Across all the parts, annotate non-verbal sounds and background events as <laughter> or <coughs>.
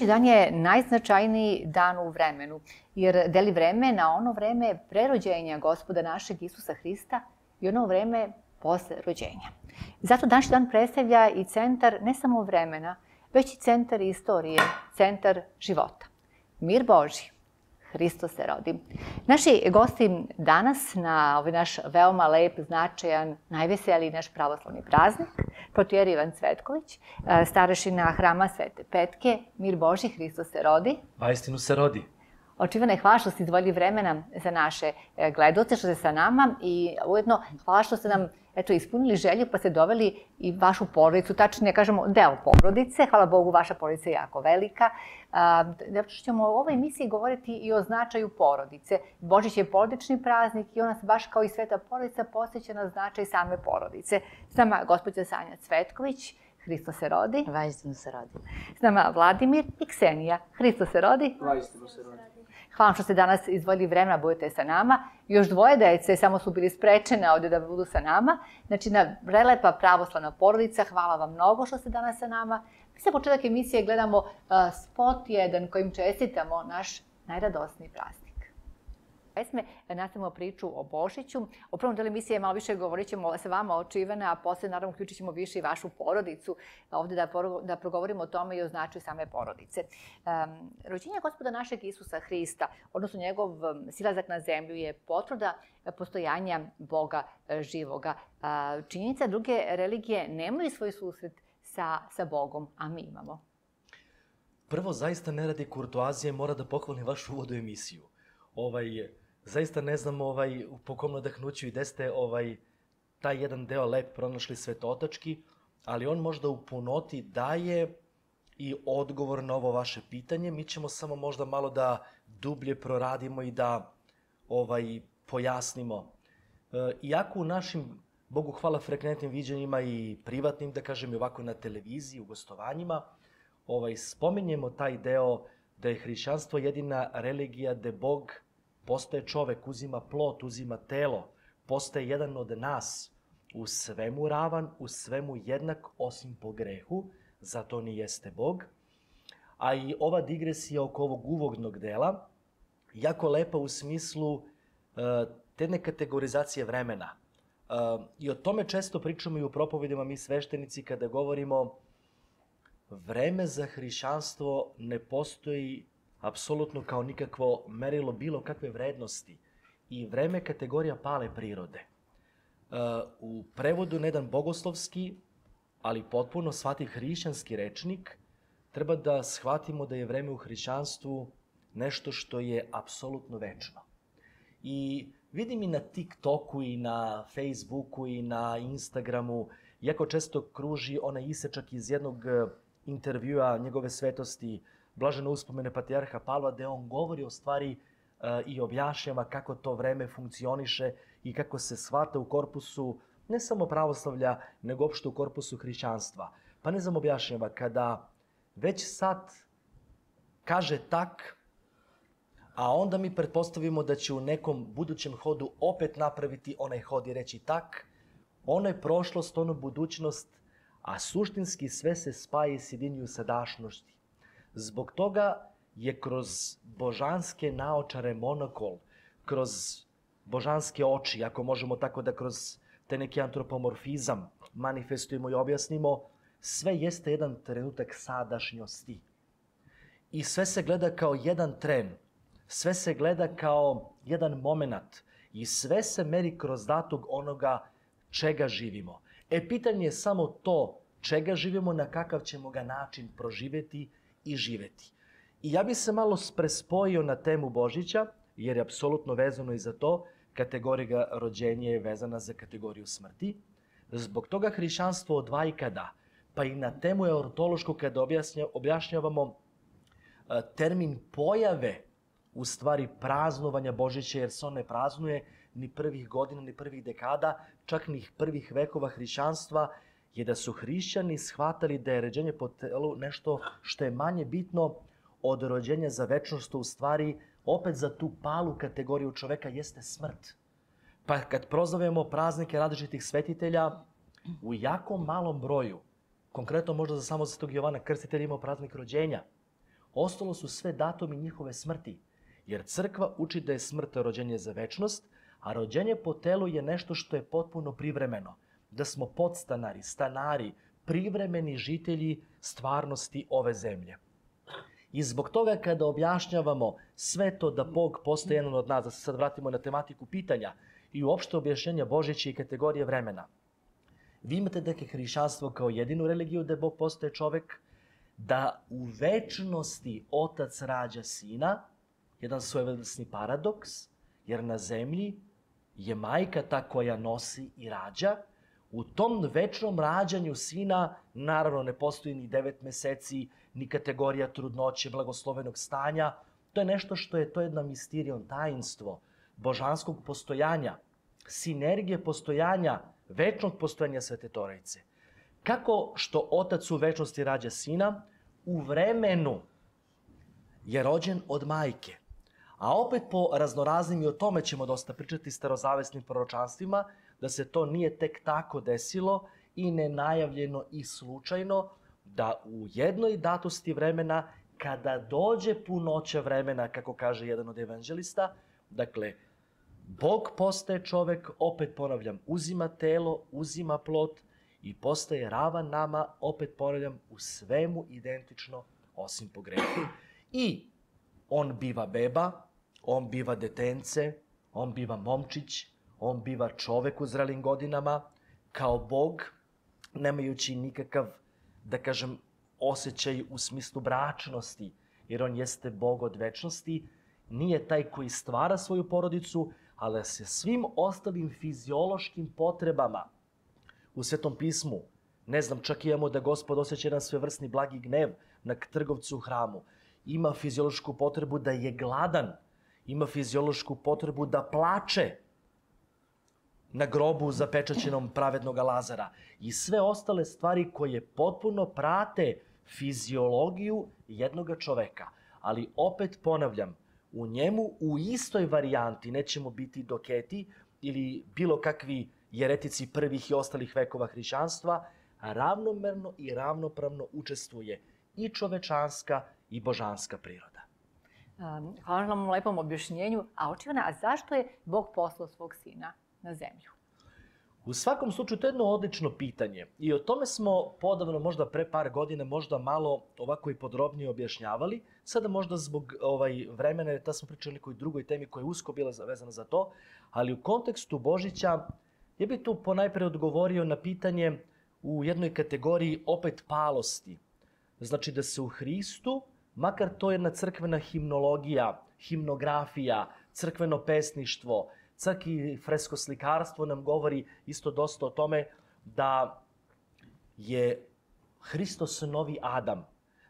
Današnji dan je najznačajniji dan u vremenu, jer deli vreme na ono vreme prerođenja gospoda našeg Isusa Hrista i ono vreme posle rođenja. Zato današnji dan predstavlja i centar ne samo vremena, već i centar istorije, centar života. Mir Boži, Hristo se rodi. Naši gosti danas na ovaj naš veoma lep, značajan, najveseliji naš pravoslavni praznik Ivan Cvetković, e, starašina hrama Svete Petke, mir Boži, Hristo se rodi. Vajstinu se rodi. Očivane, hvala što ste izdvojili vremena za naše e, gledoce, što ste sa nama i ujedno hvala što ste nam eto, ispunili želju pa ste doveli i vašu porodicu, tačno ne da kažemo deo porodice, hvala Bogu, vaša porodica je jako velika. Zato što ćemo u ovoj emisiji govoriti i o značaju porodice. Božić je porodični praznik i ona se baš kao i sveta porodica posjeća na značaj same porodice. S nama gospođa Sanja Cvetković, Hristo se rodi. Vajstveno se rodi. S nama Vladimir i Ksenija. Hristo se rodi. Vajstveno se rodi. Hvala što ste danas izvojili vremena da budete sa nama. Još dvoje dece samo su bili sprečene ovde da budu sa nama. Znači, na prelepa pravoslavna porodica, hvala vam mnogo što ste danas sa nama. Mi sa početak emisije gledamo spot jedan kojim čestitamo naš najradosniji praznik pesme, nastavimo priču o Bošiću. O prvom delu emisije malo više govorit ćemo sa vama o Čivana, a posle naravno uključit ćemo više i vašu porodicu ovde da, poro, da progovorimo o tome i o značaju same porodice. Um, rođenje gospoda našeg Isusa Hrista, odnosno njegov silazak na zemlju je potvrda e, postojanja Boga e, živoga. Uh, činjenica druge religije nemaju svoj susret sa, sa Bogom, a mi imamo. Prvo, zaista ne radi kurtoazije, mora da pohvalim vašu uvodu emisiju ovaj, zaista ne znam ovaj, po kom nadahnuću i gde ste ovaj, taj jedan deo lep pronašli svetotački, ali on možda u punoti daje i odgovor na ovo vaše pitanje. Mi ćemo samo možda malo da dublje proradimo i da ovaj pojasnimo. E, iako u našim, Bogu hvala, frekventnim viđanjima i privatnim, da kažem i ovako na televiziji, u gostovanjima, ovaj, spominjemo taj deo da je hrišćanstvo jedina religija gde Bog postaje čovek, uzima plot, uzima telo, postaje jedan od nas, u svemu ravan, u svemu jednak, osim po grehu, zato ni jeste Bog. A i ova digresija oko ovog uvodnog dela, jako lepa u smislu e, te nekategorizacije vremena. E, I o tome često pričamo i u propovedima mi sveštenici kada govorimo vreme za hrišćanstvo ne postoji apsolutno kao nikakvo merilo bilo kakve vrednosti i vreme kategorija pale prirode. Uh, u prevodu na jedan bogoslovski, ali potpuno shvati hrišćanski rečnik, treba da shvatimo da je vreme u hrišćanstvu nešto što je apsolutno večno. I vidim i na TikToku i na Facebooku i na Instagramu, jako često kruži onaj isečak iz jednog uh, intervjua njegove svetosti uh, blažene uspomene Patrijarha Pavla, gde on govori o stvari eh, i objašnjava kako to vreme funkcioniše i kako se shvata u korpusu ne samo pravoslavlja, nego opšte u korpusu hrišćanstva. Pa ne znam objašnjava, kada već sad kaže tak, a onda mi pretpostavimo da će u nekom budućem hodu opet napraviti onaj hod i reći tak, ono je prošlost, ono budućnost, a suštinski sve se spaja i sjedinju sa Zbog toga je kroz božanske naočare monokol, kroz božanske oči, ako možemo tako da kroz te neki antropomorfizam manifestujemo i objasnimo, sve jeste jedan trenutak sadašnjosti. I sve se gleda kao jedan tren, sve se gleda kao jedan moment i sve se meri kroz datog onoga čega živimo. E, pitanje je samo to čega živimo, na kakav ćemo ga način proživeti i živeti. I ja bi se malo prespojio na temu Božića, jer je apsolutno vezano i za to, kategorija rođenja je vezana za kategoriju smrti. Zbog toga hrišćanstvo odvaja i kada. Pa i na temu je ortološko kada objasnja, objašnjavamo e, termin pojave u stvari praznovanja Božića, jer se on ne praznuje ni prvih godina, ni prvih dekada, čak ni prvih vekova hrišćanstva, je da su hrišćani shvatali da je ređenje po telu nešto što je manje bitno od rođenja za večnost, u stvari opet za tu palu kategoriju čoveka jeste smrt. Pa kad prozovemo praznike različitih svetitelja, u jako malom broju, konkretno možda za samo svetog Jovana Krstitelja imao praznik rođenja, ostalo su sve datomi njihove smrti, jer crkva uči da je smrt rođenje za večnost, a rođenje po telu je nešto što je potpuno privremeno da smo podstanari, stanari, privremeni žitelji stvarnosti ove zemlje. I zbog toga kada objašnjavamo sve to da Bog postoje jedan od nas, da se sad vratimo na tematiku pitanja i uopšte objašnjenja Božeće i kategorije vremena. Vi imate da je hrišćanstvo kao jedinu religiju da je Bog postoje čovek, da u večnosti otac rađa sina, jedan svojevrsni paradoks, jer na zemlji je majka ta koja nosi i rađa, U tom večnom rađanju sina, naravno, ne postoji ni devet meseci, ni kategorija trudnoće, blagoslovenog stanja. To je nešto što je, to je jedna misterijon, tajnstvo božanskog postojanja, sinergije postojanja, večnog postojanja Svete Torajce. Kako što otac u večnosti rađa sina, u vremenu je rođen od majke. A opet po raznoraznim, i o tome ćemo dosta pričati, starozavesnim proročanstvima, da se to nije tek tako desilo i nenajavljeno i slučajno, da u jednoj datosti vremena, kada dođe punoće vremena, kako kaže jedan od evanđelista, dakle, Bog postaje čovek, opet ponavljam, uzima telo, uzima plot i postaje ravan nama, opet ponavljam, u svemu identično osim po grehu. I on biva beba, on biva detence, on biva momčić, on biva čovek u zrelim godinama, kao bog, nemajući nikakav, da kažem, osjećaj u smislu bračnosti, jer on jeste bog od večnosti, nije taj koji stvara svoju porodicu, ali se svim ostalim fiziološkim potrebama u Svetom pismu, ne znam, čak imamo da gospod osjeća jedan svevrsni blagi gnev na trgovcu u hramu, ima fiziološku potrebu da je gladan, ima fiziološku potrebu da plače, na grobu zapečaćenom pravednog Lazara i sve ostale stvari koje potpuno prate fiziologiju jednoga čoveka. Ali opet ponavljam, u njemu u istoj varijanti nećemo biti doketi ili bilo kakvi jeretici prvih i ostalih vekova hrišćanstva, ravnomerno i ravnopravno učestvuje i čovečanska i božanska priroda. Ehm, hvala na lepom objašnjenju. A očivana, a zašto je Bog poslao svog sina? na zemlju? U svakom slučaju, to je jedno odlično pitanje i o tome smo podavno, možda pre par godina, možda malo ovako i podrobnije objašnjavali. Sada možda zbog ovaj, vremena, jer ta smo pričali nekoj drugoj temi koja je usko bila vezana za to, ali u kontekstu Božića, ja bih tu ponajpre odgovorio na pitanje u jednoj kategoriji opet palosti. Znači da se u Hristu, makar to je jedna crkvena himnologija, himnografija, crkveno pesništvo, Čak i freskoslikarstvo nam govori isto dosta o tome da je Hristos novi Adam,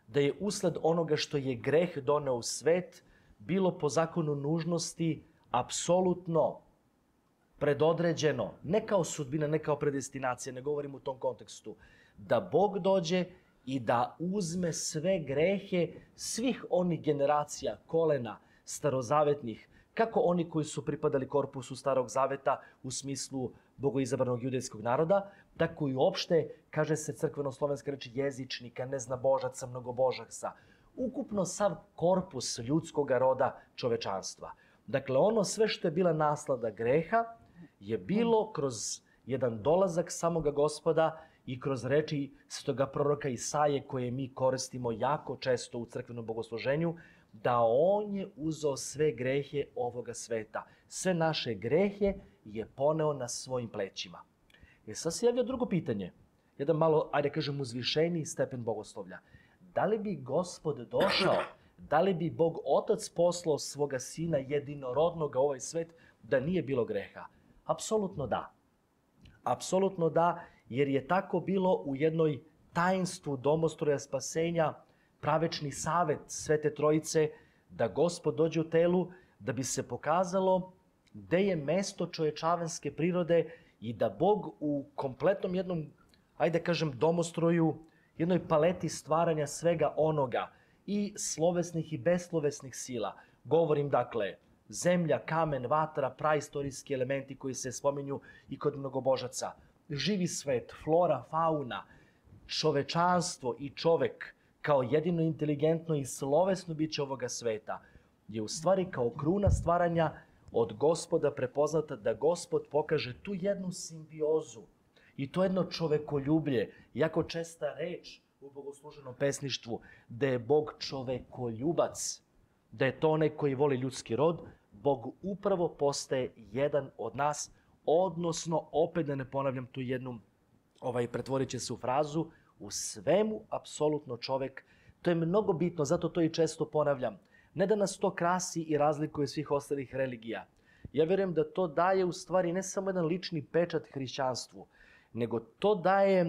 da je usled onoga što je greh doneo u svet, bilo po zakonu nužnosti, apsolutno predodređeno, ne kao sudbina, ne kao predestinacija, ne govorim u tom kontekstu, da Bog dođe i da uzme sve grehe svih onih generacija, kolena, starozavetnih, kako oni koji su pripadali korpusu Starog Zaveta u smislu bogoizabranog judejskog naroda, tako i uopšte, kaže se crkveno-slovenska reč jezičnika, neznabožaca, mnogobožaca, ukupno sav korpus ljudskog roda čovečanstva. Dakle, ono sve što je bila naslada greha je bilo kroz jedan dolazak samoga gospoda i kroz reči svetoga proroka Isaje koje mi koristimo jako često u crkvenom bogosloženju, da on je uzao sve grehe ovoga sveta. Sve naše grehe je poneo na svojim plećima. E sad se javlja drugo pitanje, jedan malo, ajde da kažem, uzvišeniji stepen bogoslovlja. Da li bi gospod došao, da li bi Bog Otac poslao svoga sina jedinorodnog u ovaj svet da nije bilo greha? Apsolutno da. Apsolutno da, jer je tako bilo u jednoj tajnstvu domostroja spasenja, pravečni savet Svete Trojice da gospod dođe u telu, da bi se pokazalo gde je mesto čovečavanske prirode i da Bog u kompletnom jednom, ajde da kažem, domostroju, jednoj paleti stvaranja svega onoga i slovesnih i beslovesnih sila. Govorim dakle, zemlja, kamen, vatra, praistorijski elementi koji se spominju i kod mnogobožaca, živi svet, flora, fauna, čovečanstvo i čovek – kao jedino inteligentno i slovesno biće ovoga sveta, je u stvari kao kruna stvaranja od gospoda prepoznata da gospod pokaže tu jednu simbiozu i to jedno čovekoljublje, jako česta reč u bogosluženom pesništvu, da je Bog čovekoljubac, da je to onaj koji voli ljudski rod, Bog upravo postaje jedan od nas, odnosno, opet da ne ponavljam tu jednu, ovaj, pretvorit će se u frazu, U svemu, apsolutno čovek, to je mnogo bitno, zato to i često ponavljam. Ne da nas to krasi i razlikuje svih ostalih religija. Ja verujem da to daje u stvari ne samo jedan lični pečat hrišćanstvu, nego to daje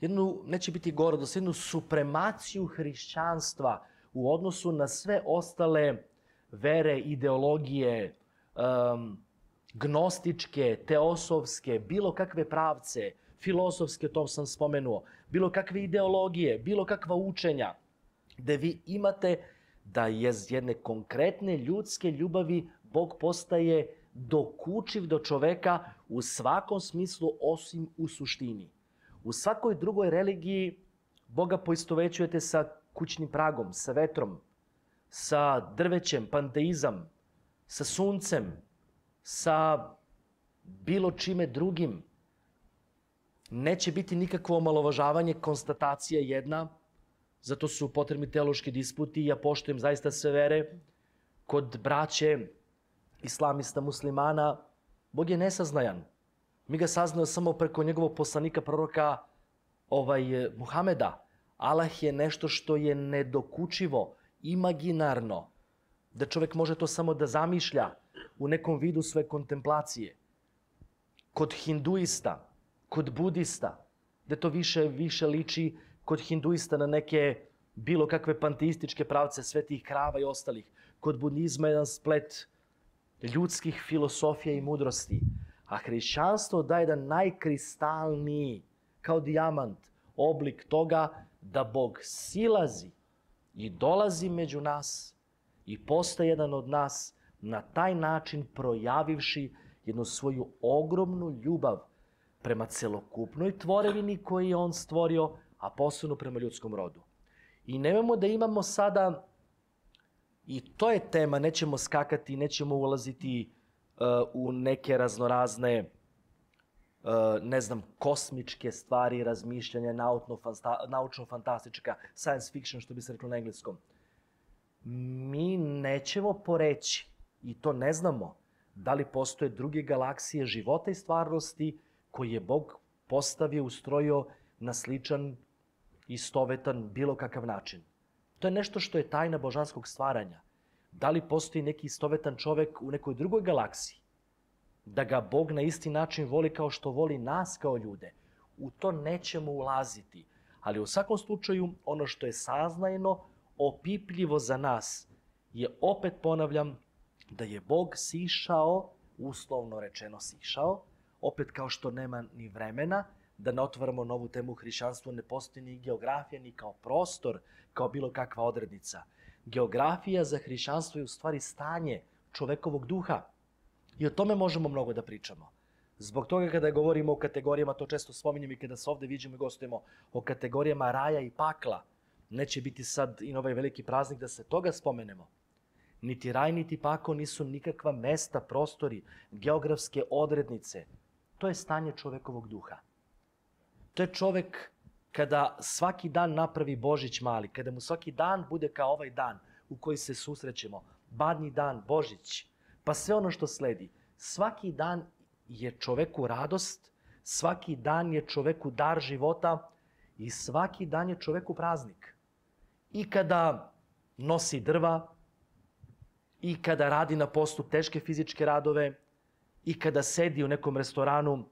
jednu, neće biti gordost, jednu supremaciju hrišćanstva u odnosu na sve ostale vere, ideologije, um, gnostičke, teosovske, bilo kakve pravce, filozofske, to sam spomenuo, bilo kakve ideologije, bilo kakva učenja, gde vi imate da je z jedne konkretne ljudske ljubavi Bog postaje dokučiv do čoveka u svakom smislu osim u suštini. U svakoj drugoj religiji Boga poistovećujete sa kućnim pragom, sa vetrom, sa drvećem, panteizam, sa suncem, sa bilo čime drugim neće biti nikakvo omalovažavanje, konstatacija jedna, zato su potrebni teološki disputi, ja poštujem zaista sve vere, kod braće, islamista, muslimana, Bog je nesaznajan. Mi ga saznao samo preko njegovog poslanika, proroka ovaj, eh, Muhameda. Allah je nešto što je nedokučivo, imaginarno, da čovek može to samo da zamišlja u nekom vidu svoje kontemplacije. Kod hinduista, kod budista, da to više, više liči kod hinduista na neke bilo kakve panteističke pravce svetih krava i ostalih. Kod budizma je jedan splet ljudskih filosofija i mudrosti. A hrišćanstvo daje jedan najkristalniji, kao dijamant, oblik toga da Bog silazi i dolazi među nas i postaje jedan od nas na taj način projavivši jednu svoju ogromnu ljubav prema celokupnoj tvorevini koji je on stvorio, a posebno prema ljudskom rodu. I nemamo da imamo sada, i to je tema, nećemo skakati, nećemo ulaziti uh, u neke raznorazne, uh, ne znam, kosmičke stvari, razmišljanja, naučno-fantastička, science fiction, što bi se reklo na engleskom. Mi nećemo poreći, i to ne znamo, da li postoje druge galaksije života i stvarnosti, koji je Bog postavio, ustrojio na sličan, istovetan, bilo kakav način. To je nešto što je tajna božanskog stvaranja. Da li postoji neki istovetan čovek u nekoj drugoj galaksiji? Da ga Bog na isti način voli kao što voli nas kao ljude. U to nećemo ulaziti. Ali u svakom slučaju, ono što je saznajeno, opipljivo za nas, je opet ponavljam da je Bog sišao, uslovno rečeno sišao, opet kao što nema ni vremena, da ne otvaramo novu temu hrišćanstvu, ne postoji ni geografija, ni kao prostor, kao bilo kakva odrednica. Geografija za hrišćanstvo je u stvari stanje čovekovog duha. I o tome možemo mnogo da pričamo. Zbog toga kada govorimo o kategorijama, to često spominjem i kada se ovde viđemo i gostujemo, o kategorijama raja i pakla, neće biti sad i ovaj veliki praznik da se toga spomenemo. Niti raj, niti pakao nisu nikakva mesta, prostori, geografske odrednice, to je stanje čovekovog duha. To je čovek kada svaki dan napravi Božić mali, kada mu svaki dan bude kao ovaj dan u koji se susrećemo, badnji dan, Božić, pa sve ono što sledi. Svaki dan je čoveku radost, svaki dan je čoveku dar života i svaki dan je čoveku praznik. I kada nosi drva, i kada radi na poslu teške fizičke radove, i kada sedi u nekom restoranu,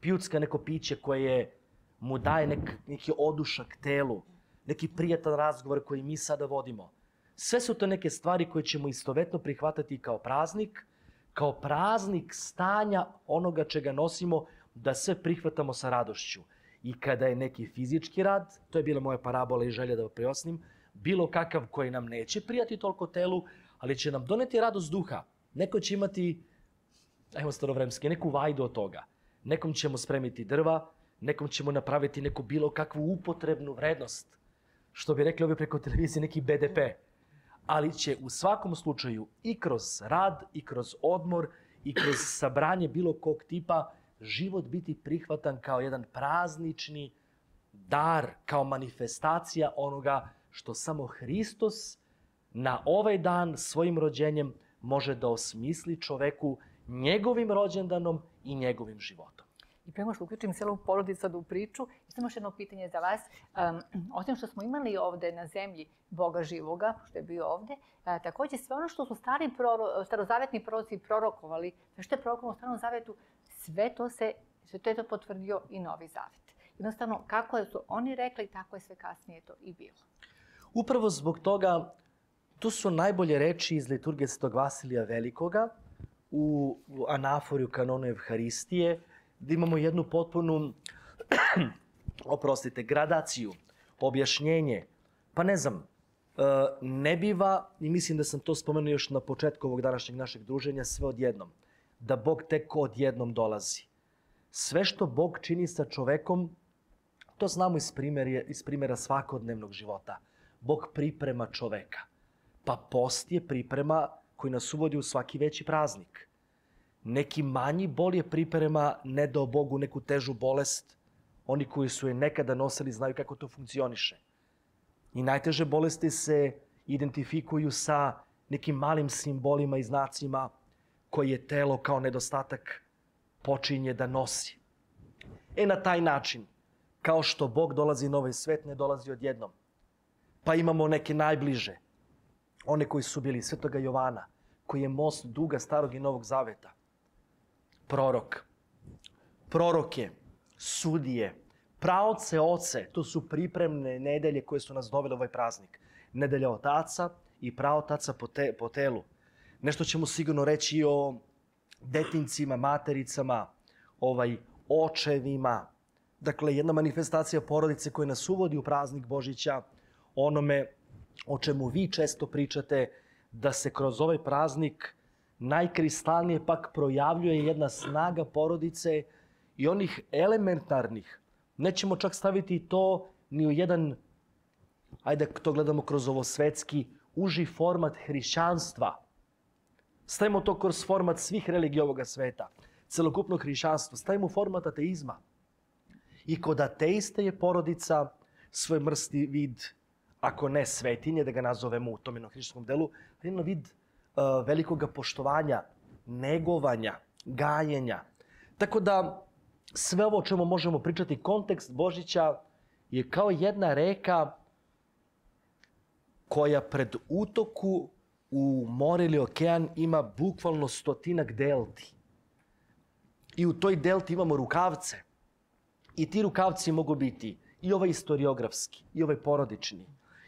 pljucka neko piće koje mu daje nek, neki odušak telu, neki prijatan razgovor koji mi sada vodimo. Sve su to neke stvari koje ćemo istovetno prihvatati kao praznik, kao praznik stanja onoga čega nosimo, da sve prihvatamo sa radošću. I kada je neki fizički rad, to je bila moja parabola i želja da ga preosnim, bilo kakav koji nam neće prijati toliko telu, ali će nam doneti radost duha. Neko će imati evo starovremski, neku vajdu od toga. Nekom ćemo spremiti drva, nekom ćemo napraviti neku bilo kakvu upotrebnu vrednost, što bi rekli ovi preko televizije neki BDP. Ali će u svakom slučaju i kroz rad, i kroz odmor, i kroz sabranje bilo kog tipa, život biti prihvatan kao jedan praznični dar, kao manifestacija onoga što samo Hristos na ovaj dan svojim rođenjem može da osmisli čoveku njegovim rođendanom i njegovim životom. I prema što uključim celu porodicu sad u priču, samo još jedno pitanje za vas. Um, osim što smo imali ovde na zemlji Boga živoga, što je bio ovde, a, e, takođe sve ono što su stari proro, starozavetni proroci prorokovali, sve što je prorokovalo u starom zavetu, sve to se sve to je to potvrdio i novi zavet. Jednostavno, kako su oni rekli, tako je sve kasnije to i bilo. Upravo zbog toga, tu su najbolje reči iz liturgije Svetog Vasilija Velikoga, u anafori kanona kanonu Evharistije, da imamo jednu potpunu, <clears throat> oprostite, gradaciju, objašnjenje. Pa ne znam, e, ne biva, i mislim da sam to spomenuo još na početku ovog današnjeg našeg druženja, sve odjednom. Da Bog tek odjednom dolazi. Sve što Bog čini sa čovekom, to znamo iz, primjer, iz primjera svakodnevnog života. Bog priprema čoveka. Pa post je priprema koji nas uvodi u svaki veći praznik. Neki manji bol je priprema, ne dao Bogu, neku težu bolest. Oni koji su je nekada nosili znaju kako to funkcioniše. I najteže bolesti se identifikuju sa nekim malim simbolima i znacima koje je telo kao nedostatak počinje da nosi. E na taj način, kao što Bog dolazi na ovaj svet, ne dolazi odjednom. Pa imamo neke najbliže, one koji su bili Svetoga Jovana, koji je most duga starog i novog zaveta. Prorok. Proroke, sudije, praoce oce, to su pripremne nedelje koje su nas dovele ovaj praznik. Nedelja otaca i praotaca po, te, po telu. Nešto ćemo sigurno reći i o detincima, matericama, ovaj, očevima. Dakle, jedna manifestacija porodice koja nas uvodi u praznik Božića, onome o čemu vi često pričate, da se kroz ovaj praznik najkristalnije pak projavljuje jedna snaga porodice i onih elementarnih. Nećemo čak staviti to ni u jedan, ajde to gledamo kroz ovo svetski, uži format hrišćanstva. Stavimo to kroz format svih religija ovoga sveta, celokupno hrišćanstvo. Stavimo format ateizma. I kod ateiste je porodica svoj mrsti vid ako ne svetinje, da ga nazovemo u tom jednom delu, ali jedan vid uh, velikog poštovanja, negovanja, gajenja. Tako da, sve ovo o čemu možemo pričati, kontekst Božića je kao jedna reka koja pred utoku u more ili okean ima bukvalno stotinak delti. I u toj delti imamo rukavce. I ti rukavci mogu biti i ovaj istoriografski, i ovaj porodični,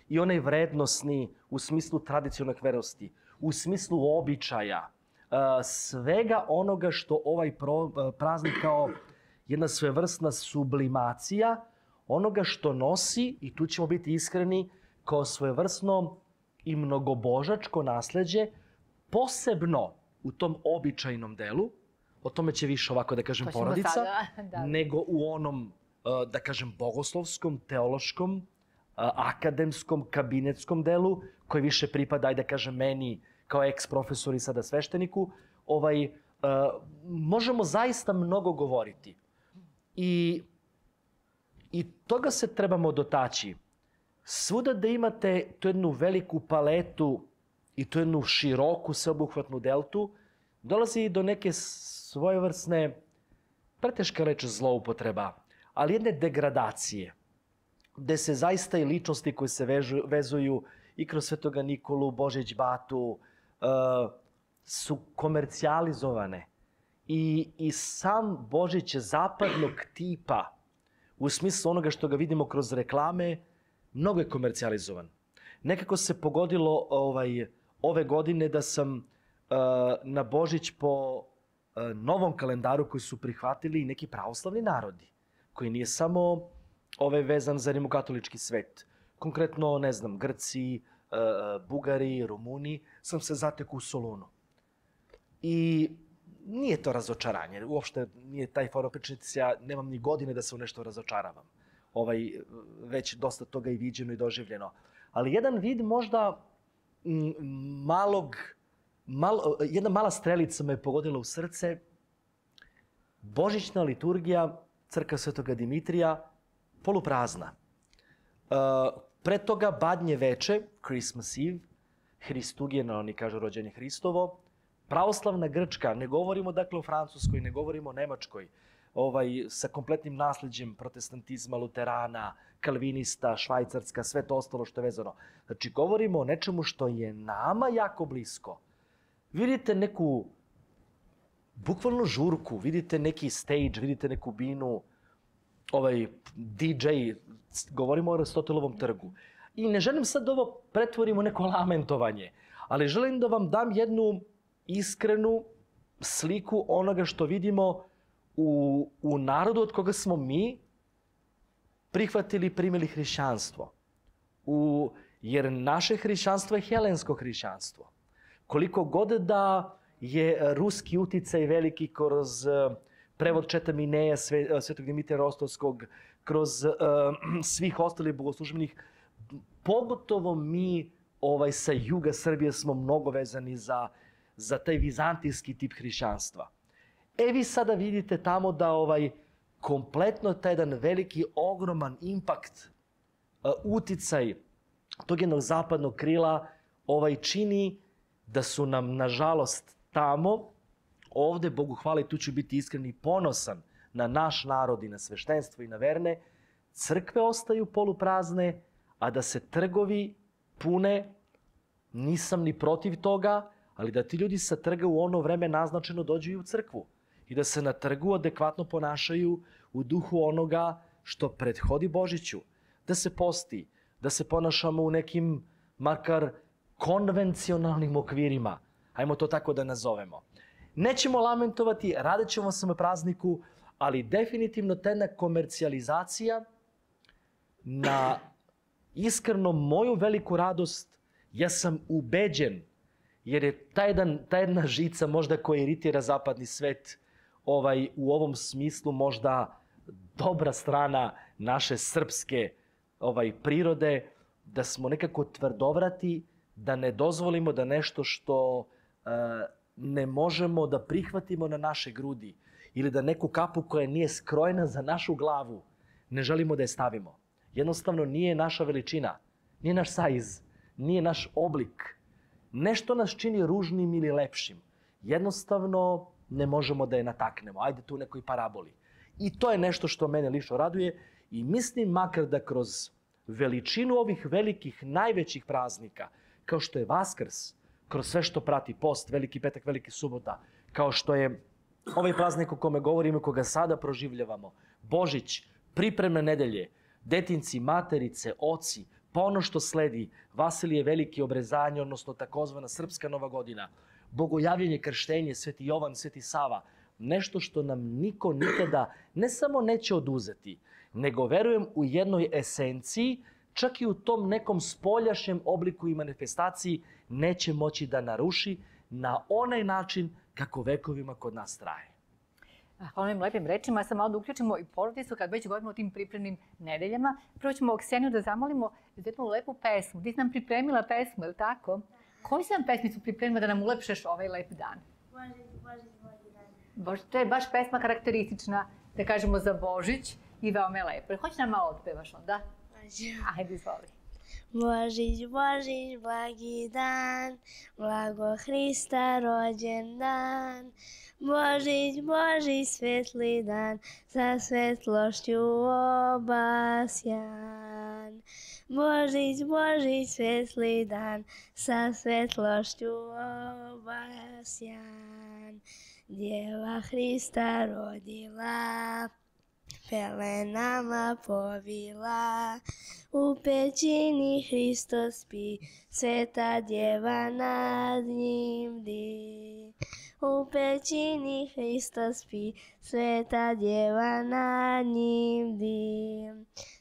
i onaj vrednostni u smislu tradicionalne verosti, u smislu običaja, uh, svega onoga što ovaj uh, praznik kao jedna svevrsna sublimacija onoga što nosi, i tu ćemo biti iskreni, kao svevrsno i mnogobožačko nasledđe, posebno u tom običajnom delu, o tome će više ovako da kažem porodica, <laughs> da. nego u onom, uh, da kažem, bogoslovskom, teološkom, akademskom, kabinetskom delu, koji više pripada, ajde da kažem, meni kao eks-profesor i sada svešteniku, ovaj, možemo zaista mnogo govoriti. I, I toga se trebamo dotaći. Svuda da imate tu jednu veliku paletu i tu jednu široku, sveobuhvatnu deltu, dolazi i do neke svojevrsne, preteška reč zloupotreba, ali jedne degradacije gde se zaista i ličnosti koje se vežu, vezuju i kroz Svetoga Nikolu, Božić Batu, uh, su komercijalizovane. I, I sam Božić je zapadnog tipa, u smislu onoga što ga vidimo kroz reklame, mnogo je komercijalizovan. Nekako se pogodilo ovaj, ove godine da sam uh, na Božić po uh, novom kalendaru koji su prihvatili neki pravoslavni narodi, koji nije samo ovaj vezan za rimokatolički svet. Konkretno, ne znam, Grci, e, e, Bugari, Rumuni, sam se zatekao u Solunu. I nije to razočaranje, uopšte nije taj forum ja nemam ni godine da se u nešto razočaravam. Ovaj, već dosta toga i viđeno i doživljeno. Ali jedan vid možda malog, malo, jedna mala strelica me je pogodila u srce, Božićna liturgija crkva Svetoga Dimitrija poluprazna. Uh, pre toga badnje veče, Christmas Eve, Hristugeno, oni kažu rođenje Hristovo, pravoslavna Grčka, ne govorimo dakle o Francuskoj, ne govorimo o Nemačkoj, ovaj, sa kompletnim nasledđem protestantizma, luterana, kalvinista, švajcarska, sve to ostalo što je vezano. Znači, govorimo o nečemu što je nama jako blisko. Vidite neku, bukvalno žurku, vidite neki stage, vidite neku binu, ovaj DJ, govorimo o Aristotelovom trgu. I ne želim sad ovo pretvorimo neko lamentovanje, ali želim da vam dam jednu iskrenu sliku onoga što vidimo u, u narodu od koga smo mi prihvatili i primili hrišćanstvo. U, jer naše hrišćanstvo je helensko hrišćanstvo. Koliko god da je ruski uticaj veliki kroz prevod Četa Mineja, sve, e, Svetog Dimitra Rostovskog, kroz uh, <clears throat> svih ostalih bogoslužbenih, pogotovo mi ovaj, sa juga Srbije smo mnogo vezani za, za taj vizantijski tip hrišćanstva. E vi sada vidite tamo da ovaj, kompletno taj jedan veliki, ogroman impakt, uh, uticaj tog jednog zapadnog krila ovaj, čini da su nam, nažalost, tamo ovde, Bogu hvala i tu ću biti iskren i ponosan na naš narod i na sveštenstvo i na verne, crkve ostaju poluprazne, a da se trgovi pune, nisam ni protiv toga, ali da ti ljudi sa trga u ono vreme naznačeno dođu i u crkvu i da se na trgu adekvatno ponašaju u duhu onoga što prethodi Božiću. Da se posti, da se ponašamo u nekim makar konvencionalnim okvirima, ajmo to tako da nazovemo. Nećemo lamentovati, radit ćemo sam prazniku, ali definitivno tena komercijalizacija na iskreno moju veliku radost, ja sam ubeđen, jer je ta, jedan, ta jedna žica možda koja iritira zapadni svet ovaj, u ovom smislu možda dobra strana naše srpske ovaj prirode, da smo nekako tvrdovrati, da ne dozvolimo da nešto što uh, ne možemo da prihvatimo na naše grudi ili da neku kapu koja nije skrojena za našu glavu, ne želimo da je stavimo. Jednostavno nije naša veličina, nije naš saiz, nije naš oblik. Nešto nas čini ružnim ili lepšim. Jednostavno ne možemo da je nataknemo. Ajde tu u nekoj paraboli. I to je nešto što mene lično raduje i mislim makar da kroz veličinu ovih velikih, najvećih praznika, kao što je Vaskrs, kroz sve što prati post, veliki petak, veliki subota, kao što je ovaj praznik o kome govorimo, koga sada proživljavamo, Božić, pripremne nedelje, detinci, materice, oci, pa ono što sledi, Vasilije Veliki obrezanje, odnosno takozvana Srpska Nova godina, bogojavljenje, krštenje, Sveti Jovan, Sveti Sava, nešto što nam niko nikada ne samo neće oduzeti, nego verujem u jednoj esenciji čak i u tom nekom spoljašnjem obliku i manifestaciji neće moći da naruši na onaj način kako vekovima kod nas traje. Hvala vam lepim rečima. Sad malo da uključimo i porodicu kad već govorimo o tim pripremnim nedeljama. Prvo ćemo Okseniju da zamolimo za jednu lepu pesmu. Ti si nam pripremila pesmu, je li tako? Koju si nam pesmicu pripremila da nam ulepšeš ovaj lep dan? Božić, Božić, Božić Bož, to je baš pesma karakteristična, da kažemo, za Božić i veoma je lepa. Hoće nam malo odpevaš onda? Da. Ajde, izvoli. Božić, Božić, blagi dan, blago Hrista rođen dan. Božić, Božić, svetli dan, sa svetlošću obasjan. Božić, Božić, svetli dan, sa svetlošću obasjan. Djeva Hrista rodila, pelenama povila. U pećini Hristos spi, sveta djeva nad njim di. U pećini Hristos spi, sveta djeva nad njim di.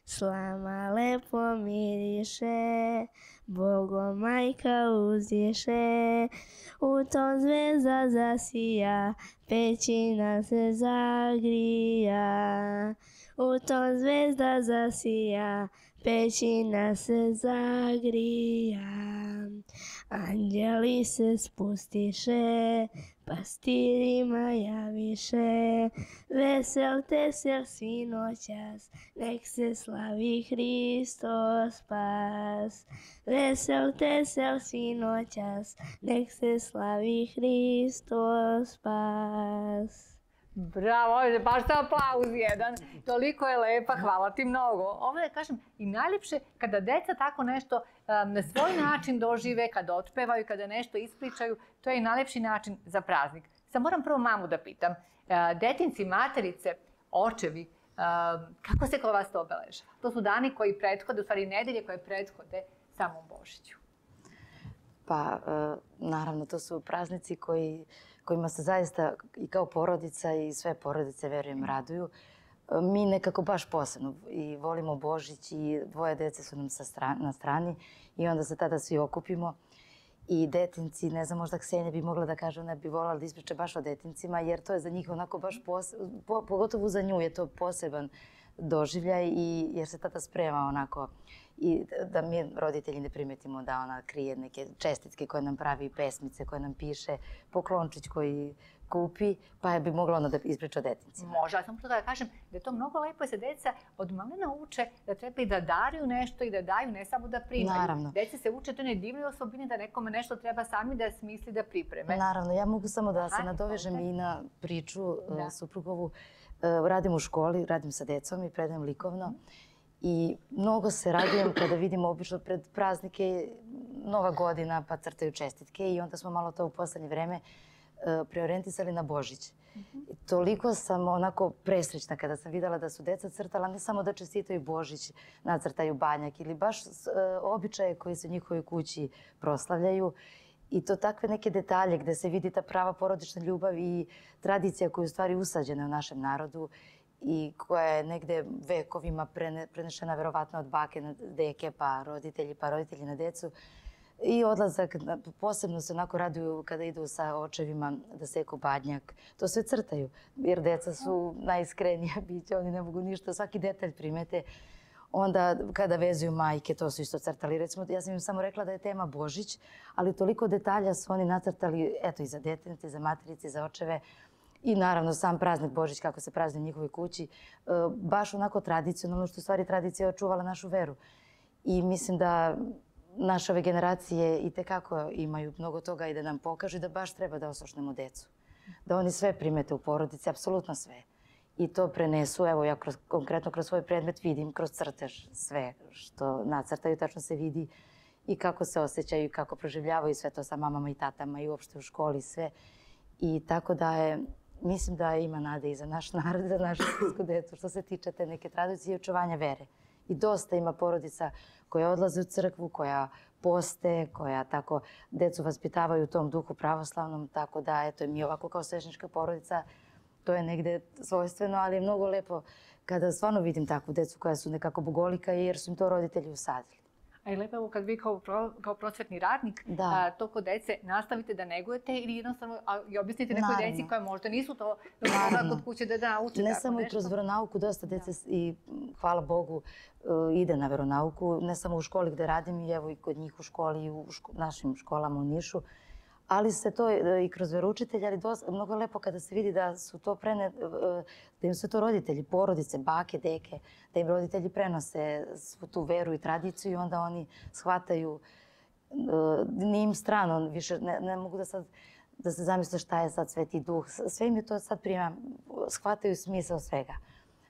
Slama lepo miriše, Bogomaica uziexé, utons vezas asia, petinas cesagria. Utons vezas asia, petinas cesagria. Anđeli se spustiše, pastirima javiše, veselte se svi noćas, nek se slavi Hristos pas. Veselte se svi noćas, nek se slavi Hristos pas. Bravo, baš sa aplauz jedan. Toliko je lepa, hvala ti mnogo. Ovo je, kažem, i najljepše kada deca tako nešto um, na svoj način dožive, kada otpevaju, kada nešto ispričaju, to je i najljepši način za praznik. Sad moram prvo mamu da pitam. Uh, detinci, materice, očevi, um, kako se kod vas to obeležava? To su dani koji prethode, u stvari nedelje koje prethode samom Božiću. Pa, uh, naravno, to su praznici koji kojima se zaista i kao porodica i sve porodice, verujem, mm. raduju. Mi nekako baš posebno i volimo Božić i dvoje dece su nam sa strani, na strani i onda se tada svi okupimo i detinci, ne znam, možda Ksenija bi mogla da kaže, ona bi volala da ispriče baš o detincima, jer to je za njih onako baš, posebno, po, pogotovo za nju je to poseban doživljaj i jer se tada sprema onako uh, i da, da mi roditelji ne primetimo da ona krije neke čestitke koje nam pravi, pesmice koje nam piše, poklončić koji kupi, pa bi mogla ona da ispriča o detincima. Može, ali sam to da kažem da je to mnogo lepo da se deca od malena uče da treba i da daruju nešto i da daju, ne samo da primaju. Naravno. Deca se uče to ne divljoj osobine da nekome nešto treba sami da smisli da pripreme. Naravno, ja mogu samo da se nadovežem okay. i na priču e, da. suprugovu. E, radim u školi, radim sa decom i predajem likovno. Mm I mnogo se radujem kada vidim obično pred praznike Nova godina pa crtaju čestitke i onda smo malo to u poslednje vreme e, preorientisali na Božić. Mm -hmm. toliko sam onako presrećna kada sam videla da su deca crtala, ne samo da čestitaju Božić, nacrtaju banjak ili baš e, običaje koji se u njihovoj kući proslavljaju i to takve neke detalje gde se vidi ta prava porodična ljubav i tradicija koja je u stvari usađena u našem narodu i koja je negde vekovima prene, prenešena verovatno od bake na deke, pa roditelji, pa roditelji na decu. I odlazak, posebno se onako raduju kada idu sa očevima da seku badnjak. To sve crtaju, jer deca su najiskrenija <laughs> bića, oni ne mogu ništa, svaki detalj primete. Onda kada vezuju majke, to su isto crtali. Recimo, ja sam im samo rekla da je tema Božić, ali toliko detalja su oni nacrtali, eto, i za i za materice, za očeve i naravno sam praznik Božić kako se prazni u njihovoj kući, e, baš onako tradicionalno što u stvari tradicija je očuvala našu veru. I mislim da naše ove generacije i tekako imaju mnogo toga i da nam pokažu da baš treba da osošnemo decu. Da oni sve primete u porodici, apsolutno sve. I to prenesu, evo ja kroz, konkretno kroz svoj predmet vidim, kroz crtež sve što nacrtaju, tačno se vidi i kako se osjećaju i kako proživljavaju sve to sa mamama i tatama i uopšte u školi sve. I tako da je mislim da ima nade i za naš narod, za našu srpsku decu, što se tiče te neke tradicije i očuvanja vere. I dosta ima porodica koja odlaze u crkvu, koja poste, koja tako decu vaspitavaju u tom duhu pravoslavnom, tako da, eto, mi ovako kao svešnička porodica, to je negde svojstveno, ali je mnogo lepo kada stvarno vidim takvu decu koja su nekako bogolika jer su im to roditelji usadili. A je lepo kad vi kao, pro, kao prosvetni radnik da. a, to kod dece nastavite da negujete ili jednostavno a, i objasnite nekoj Naravno. deci koja možda nisu to kod kuće da, da nauče. Ne da, samo nešto. kroz veronauku, dosta dece da. i hvala Bogu e, ide na veronauku, ne samo u školi gde radim, i evo i kod njih u školi i u ško, našim školama u Nišu. Uh, ali se to e, i kroz veroučitelja, ali dosta, mnogo je lepo kada se vidi da su to prene, e, da im su to roditelji, porodice, bake, deke, da im roditelji prenose svu tu veru i tradiciju i onda oni shvataju, e, nije im strano, više ne, ne mogu da sad da se zamisle šta je sad Sveti Duh. Sve im je to sad prima, shvataju smisao svega.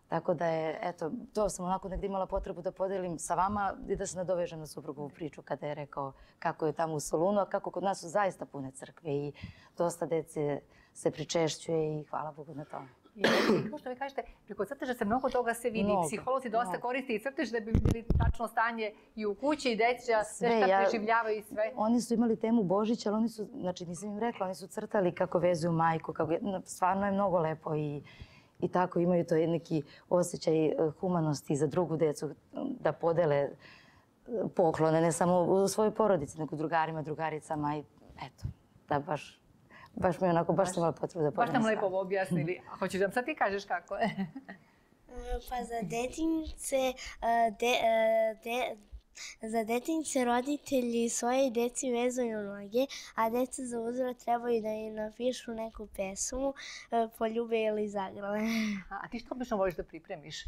Tako da je, eto, to sam onako negde imala potrebu da podelim sa vama i da se nadovežem na suprugovu priču kada je rekao kako je tamo u Solunu, a kako kod nas su zaista pune crkve i dosta dece se pričešćuje i hvala Bogu na tome. I kao što vi kažete, preko crteža se mnogo toga se vidi. Mnogo, Psiholozi dosta mnogo. i crtež da bi bili tačno stanje i u kući i deća, sve, sve šta ja, preživljavaju i sve. Oni su imali temu Božić, ali oni su, znači nisam im rekla, oni su crtali kako vezuju majku. Kako, stvarno je mnogo lepo i i tako imaju to neki osjećaj e, humanosti za drugu decu da podele e, poklone, ne samo u svojoj porodici, nego drugarima, drugaricama i eto, da baš Baš mi je onako, baš, baš sam imala potrebu da podnesam. Baš nam lepo objasnili. <laughs> hoćeš da nam sad ti kažeš kako je? <laughs> pa za detinjice, e, de, de, Za detinjce roditelji svoje deci vezuju noge, a deca za uzvrat trebaju da im napišu neku pesmu, e, poljube ili zagrle. <laughs> A ti što obično voliš da pripremiš?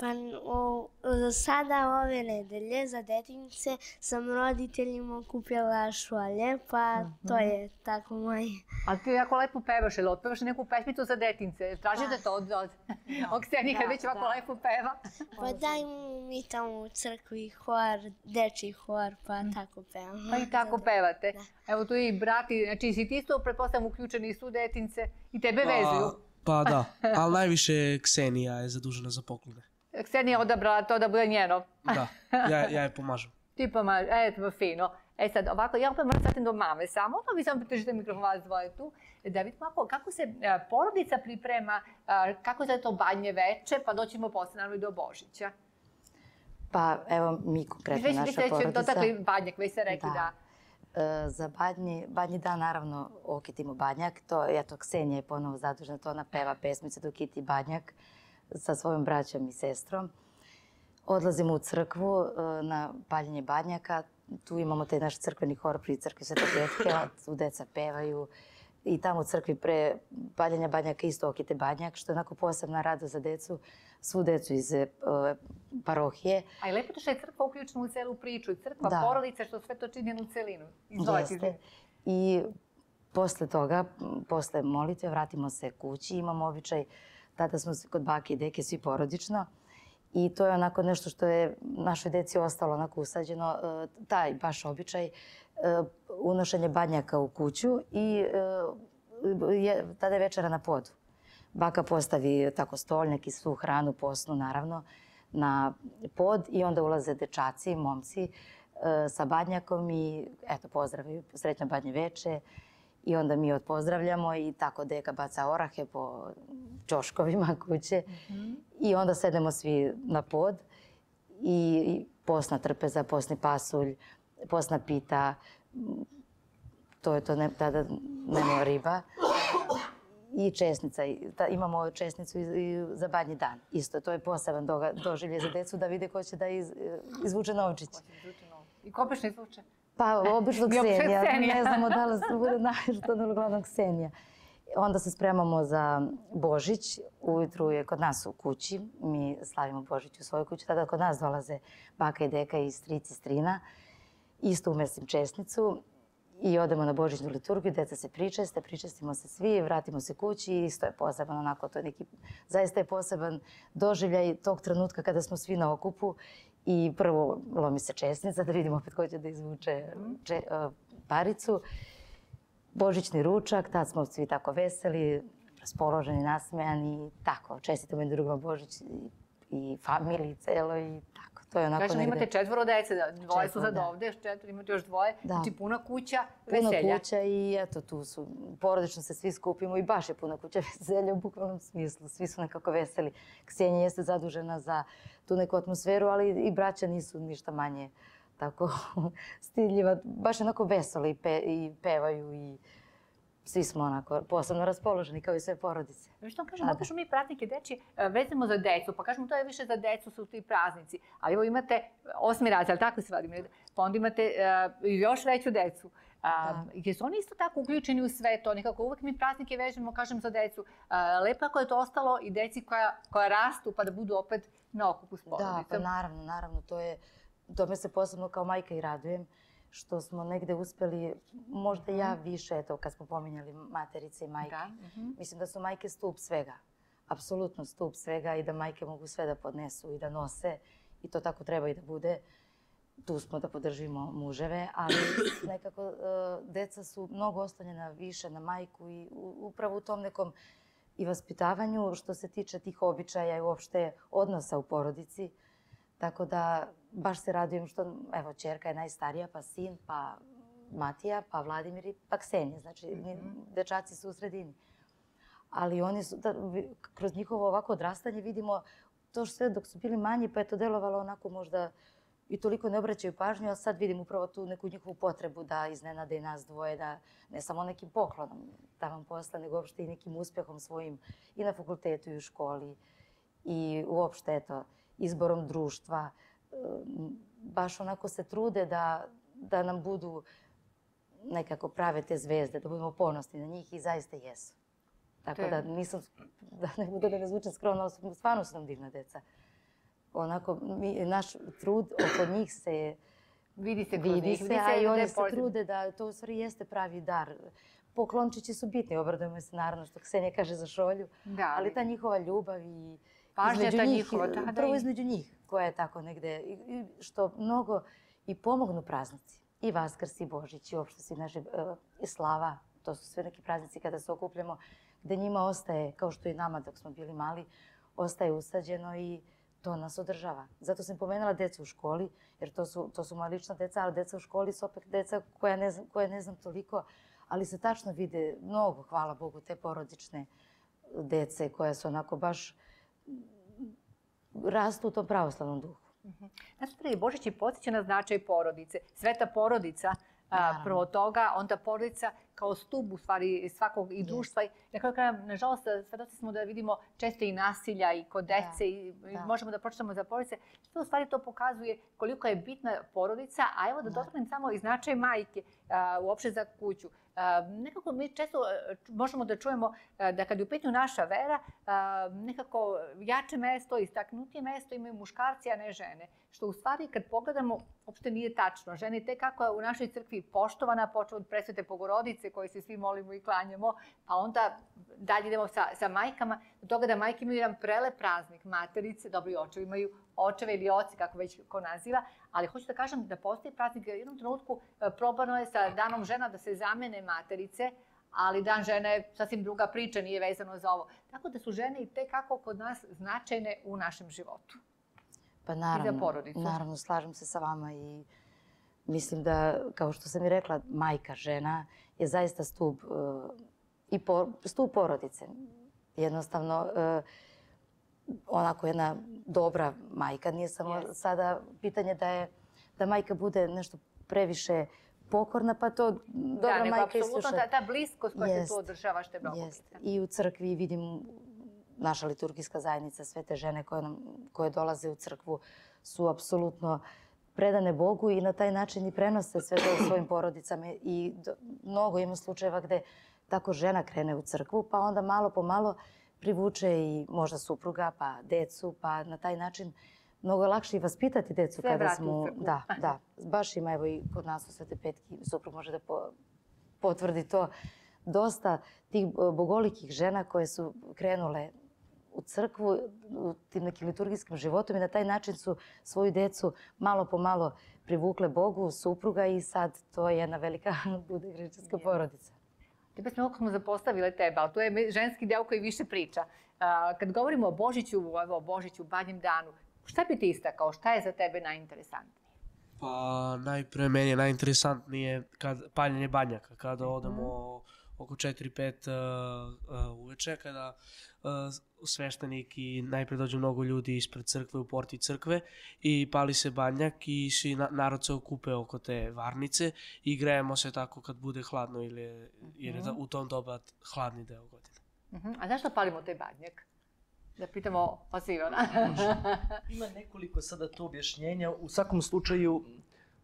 Pa o, za sada ove nedelje za detince sam roditeljima kupila šolje, pa uh mhm. -huh. to je tako moj. A ti jako lepo pevaš, ili otpevaš neku pesmicu za detince? Tražiš pa. Da. to od, od no. Da. Okseni da, već ovako da. lepo peva? Pa daj mu mi tamo u crkvi hor, deči hor, pa mm. tako peva. Pa i tako da. pevate. Da. Evo tu i brati, znači si ti isto pretpostavljam uključeni su detince i tebe pa, vezuju. Pa da, <laughs> ali najviše Ksenija je zadužena za poklone. Ksenija odabrala da to da bude njeno. da, ja, ja je pomažem. <laughs> Ti pomažem, eto, fino. E sad, ovako, ja opet moram sratim do mame samo, pa vi samo pritrčite mikrofon vas dvoje tu, da vidimo kako, kako se a, e, porodica priprema, a, e, kako se to badnje veče, pa doćemo posle, naravno, i do Božića. Pa, evo, mi konkretno, naša naša već, porodica... Već dotakli banjak, već ste rekli da. da. E, za badnji, badnji dan naravno okitimo badnjak, to, eto, Ksenija je ponovo zadužena, to ona peva pesmice dok kiti badnjak sa svojom braćom i sestrom. Odlazimo u crkvu e, na paljenje badnjaka. Tu imamo taj naš crkveni hor pri crkvi Sveta Petkela. <laughs> Tu deca pevaju. I tamo u crkvi pre paljenja badnjaka isto okite badnjak, što je onako posebna rada za decu, svu decu iz e, parohije. A je lepo to što je crkva uključena u celu priču. Crkva, da. porodica, što sve to čini u celinu. Jeste. I posle toga, posle molitve, vratimo se kući. Imamo običaj uh, Tada smo kod bake i deke svi porodično. I to je onako nešto što je našoj deci ostalo onako usađeno, e, taj baš običaj e, unošenje badnjaka u kuću i e, je, tada je večera na podu. Baka postavi tako stolnjak i svu hranu posnu naravno na pod i onda ulaze dečaci, momci sa badnjakom i eto pozdravaju srećno badnje veče I onda mi od pozdravljamo i tako deka baca orahe po čoškovima kuće. Mm -hmm. I onda sedemo svi na pod i posna trpeza, posni pasulj, posna pita, to je to ne, tada nema riba i česnica. Imamo česnicu i za badnji dan. Isto, to je poseban doživlje za decu da vide ko će da iz, izvuče novčić. Ko će da izvuče novčić. I kopeš peš izvuče? Pa <laughs> obično da Ksenija. ne znamo da li se <laughs> bude Najerton ili uglavnom Ksenija. Onda se spremamo za Božić. Ujutru je kod nas u kući. Mi slavimo Božić u svojoj kući. Tada kod nas dolaze baka i deka i i strina. Isto umesim česnicu i odemo na božićnu liturgiju, deca se pričeste, pričestimo se svi, vratimo se kući i isto je poseban, onako to je neki, zaista je poseban doživljaj tog trenutka kada smo svi na okupu I prvo lomi se česnica, da vidimo opet ko će da izvuče če, mhm. paricu. Božićni ručak, tad smo svi tako veseli, raspoloženi, nasmejani, tako. Čestitamo i drugom Božić i, i familiji celo i tako. To je onako Kažem, negde... imate četvoro dece, da, dvoje četvoro, su sad da. ovde, četvoro, imate još dvoje, da. znači puna kuća, veselja. Puna kuća i eto, tu su, porodično se svi skupimo i baš je puna kuća <laughs> veselja u bukvalnom smislu, svi su nekako veseli. Ksenija jeste zadužena za tu neku atmosferu, ali i braća nisu ništa manje tako <laughs> stiljiva, baš onako veseli i, pe, i pevaju i svi smo onako posebno raspoloženi kao i sve porodice. Viš što kažemo, kažemo da. mi pratnike dečije, vezemo za decu, pa kažemo to je više za decu su ti praznici. Ali evo imate e, osmi raz, ali tako se vadim, pa onda imate uh, još veću decu. A, da. jesu oni isto tako uključeni u sve to? Nekako uvek mi praznike vežemo, kažem, za decu. E, lepo ako je to ostalo i deci koja, koja rastu pa da budu opet na okupu s porodicom. Da, pa naravno, naravno, to je, me se posebno kao majka i radujem. Uh, što smo negde uspeli, možda ja mhm. više, eto, kad smo pominjali materice i majke, da. Uh mhm. -huh. mislim da su majke stup svega. Apsolutno stup svega i da majke mogu sve da podnesu i da nose i to tako treba i da bude. Tu smo da podržimo muževe, ali <coughs> nekako eh, deca su mnogo oslanjena više na majku i upravo u tom nekom i vaspitavanju što se tiče tih običaja i uopšte odnosa u porodici. Tako da baš se radujem što, evo, čerka je najstarija, pa sin, pa Matija, pa Vladimir i pa Ksenija. Znači, mm -hmm. dečaci su u sredini. Ali oni su, da, kroz njihovo ovako odrastanje vidimo to što sve dok su bili manji, pa je to delovalo onako možda i toliko ne obraćaju pažnju, a sad vidim upravo tu neku njihovu potrebu da iznenade i nas dvoje, da ne samo nekim poklonom da vam posla, nego uopšte i nekim uspehom svojim i na fakultetu i u školi i uopšte, eto, izborom društva, uh, baš onako se trude da, da nam budu nekako prave te zvezde, da budemo ponosni na njih i zaista jesu. Tako da nisam, <laughs> da ne bude da ne zvučem skromno, ali stvarno su nam divna deca. Onako, mi, naš trud oko njih se Vidi se vidi njih, se, a i oni se trude da to u stvari jeste pravi dar. Poklončići su bitni, obradujemo se naravno što Ksenija kaže za šolju, da, ali ta njihova ljubav i pažnja ta njihova. Da, da Prvo između njih koja je tako negde, što mnogo i pomognu praznici. I Vaskrs i Božić i uopšte svi naše slava, to su sve neki praznici kada se okupljamo, gde njima ostaje, kao što i nama dok smo bili mali, ostaje usađeno i to nas održava. Zato sam pomenula decu u školi, jer to su, to su moja lična deca, ali deca u školi su opet deca koja ne znam, koja ne znam toliko, ali se tačno vide mnogo, hvala Bogu, te porodične dece koja su onako baš uh, rastu u tom pravoslavnom duhu. Mhm. Nas prvi Božić i podsjeća na značaj porodice. Sveta porodica prvo toga, onda porodica kao stup u stvari svakog i društva. Yes. Na nažalost, svedoci smo da vidimo često i nasilja i kod da, dece i da. možemo da pročitamo za porodice. Što u stvari to pokazuje koliko je bitna porodica, a evo da, da. dotaknem samo i značaj majke uopšte za kuću nekako mi često e, e, možemo da čujemo e, da kad je u pitanju naša vera, nekako jače mesto, istaknutije mesto imaju muškarci, a ne žene. Što u stvari kad pogledamo, uopšte nije tačno. Žene te kako je u našoj crkvi poštovana, počeo od presvete pogorodice koje se svi molimo i klanjamo, pa onda dalje idemo sa, sa majkama, do toga da majke imaju jedan prelep praznik, materice, dobri očevi imaju očeve ili oce, kako već ko naziva, ali hoću da kažem da postoji praznik, u jednom trenutku e, probano je sa danom žena da se zamene materice, ali dan žene je sasvim druga priča, nije vezano za ovo. Tako da su žene i te kako kod nas značajne u našem životu. Pa naravno, I za porodicu. naravno, slažem se sa vama i mislim da, kao što sam i rekla, majka žena je zaista stup uh, i por, stup porodice. Jednostavno, uh, onako jedna dobra majka. Nije samo yes. sada pitanje da je da majka bude nešto previše pokorna, pa to dobra da, majka isluša. Da, ta, ta bliskost koja se tu održava što je mnogo jest. I u crkvi vidim naša liturgijska zajednica, sve te žene koje, nam, koje dolaze u crkvu su apsolutno predane Bogu i na taj način i prenose sve to svojim <clears throat> porodicama. I do, mnogo ima slučajeva gde tako žena krene u crkvu, pa onda malo po malo uh, privuče i možda supruga, pa decu, pa na taj način mnogo je lakše i vaspitati decu Sve kada smo... Da, da. Baš ima, evo i kod nas u Svete Petki, suprug može da po, potvrdi to, dosta tih e, bogolikih žena koje su krenule u crkvu, u tim nekim liturgijskim životom i na taj način su svoju decu malo po malo privukle Bogu, supruga i sad to je jedna velika <laughs> buda porodica. Tebe pa smo okamo zapostavile tebe, ali to je ženski deo koji više priča. Kad govorimo o Božiću, evo, o Božiću, badnjem danu, šta bi ti istakao? Šta je za tebe najinteresantnije? Pa najpre meni je najinteresantnije kad, paljenje banjaka, kada mhm. odemo mm oko 4-5 uh, eh, eh, uveče, kada Uh, sveštenik i najpre dođe mnogo ljudi ispred crkve u porti crkve i pali se banjak i svi na, narod se okupe oko te varnice i grejemo se tako kad bude hladno ili jer je mhm. da, u tom doba hladni deo godine. Uh mhm. -huh. A zašto palimo taj banjak? Da pitamo vas Ivana. Ima nekoliko sada to objašnjenja. U svakom slučaju,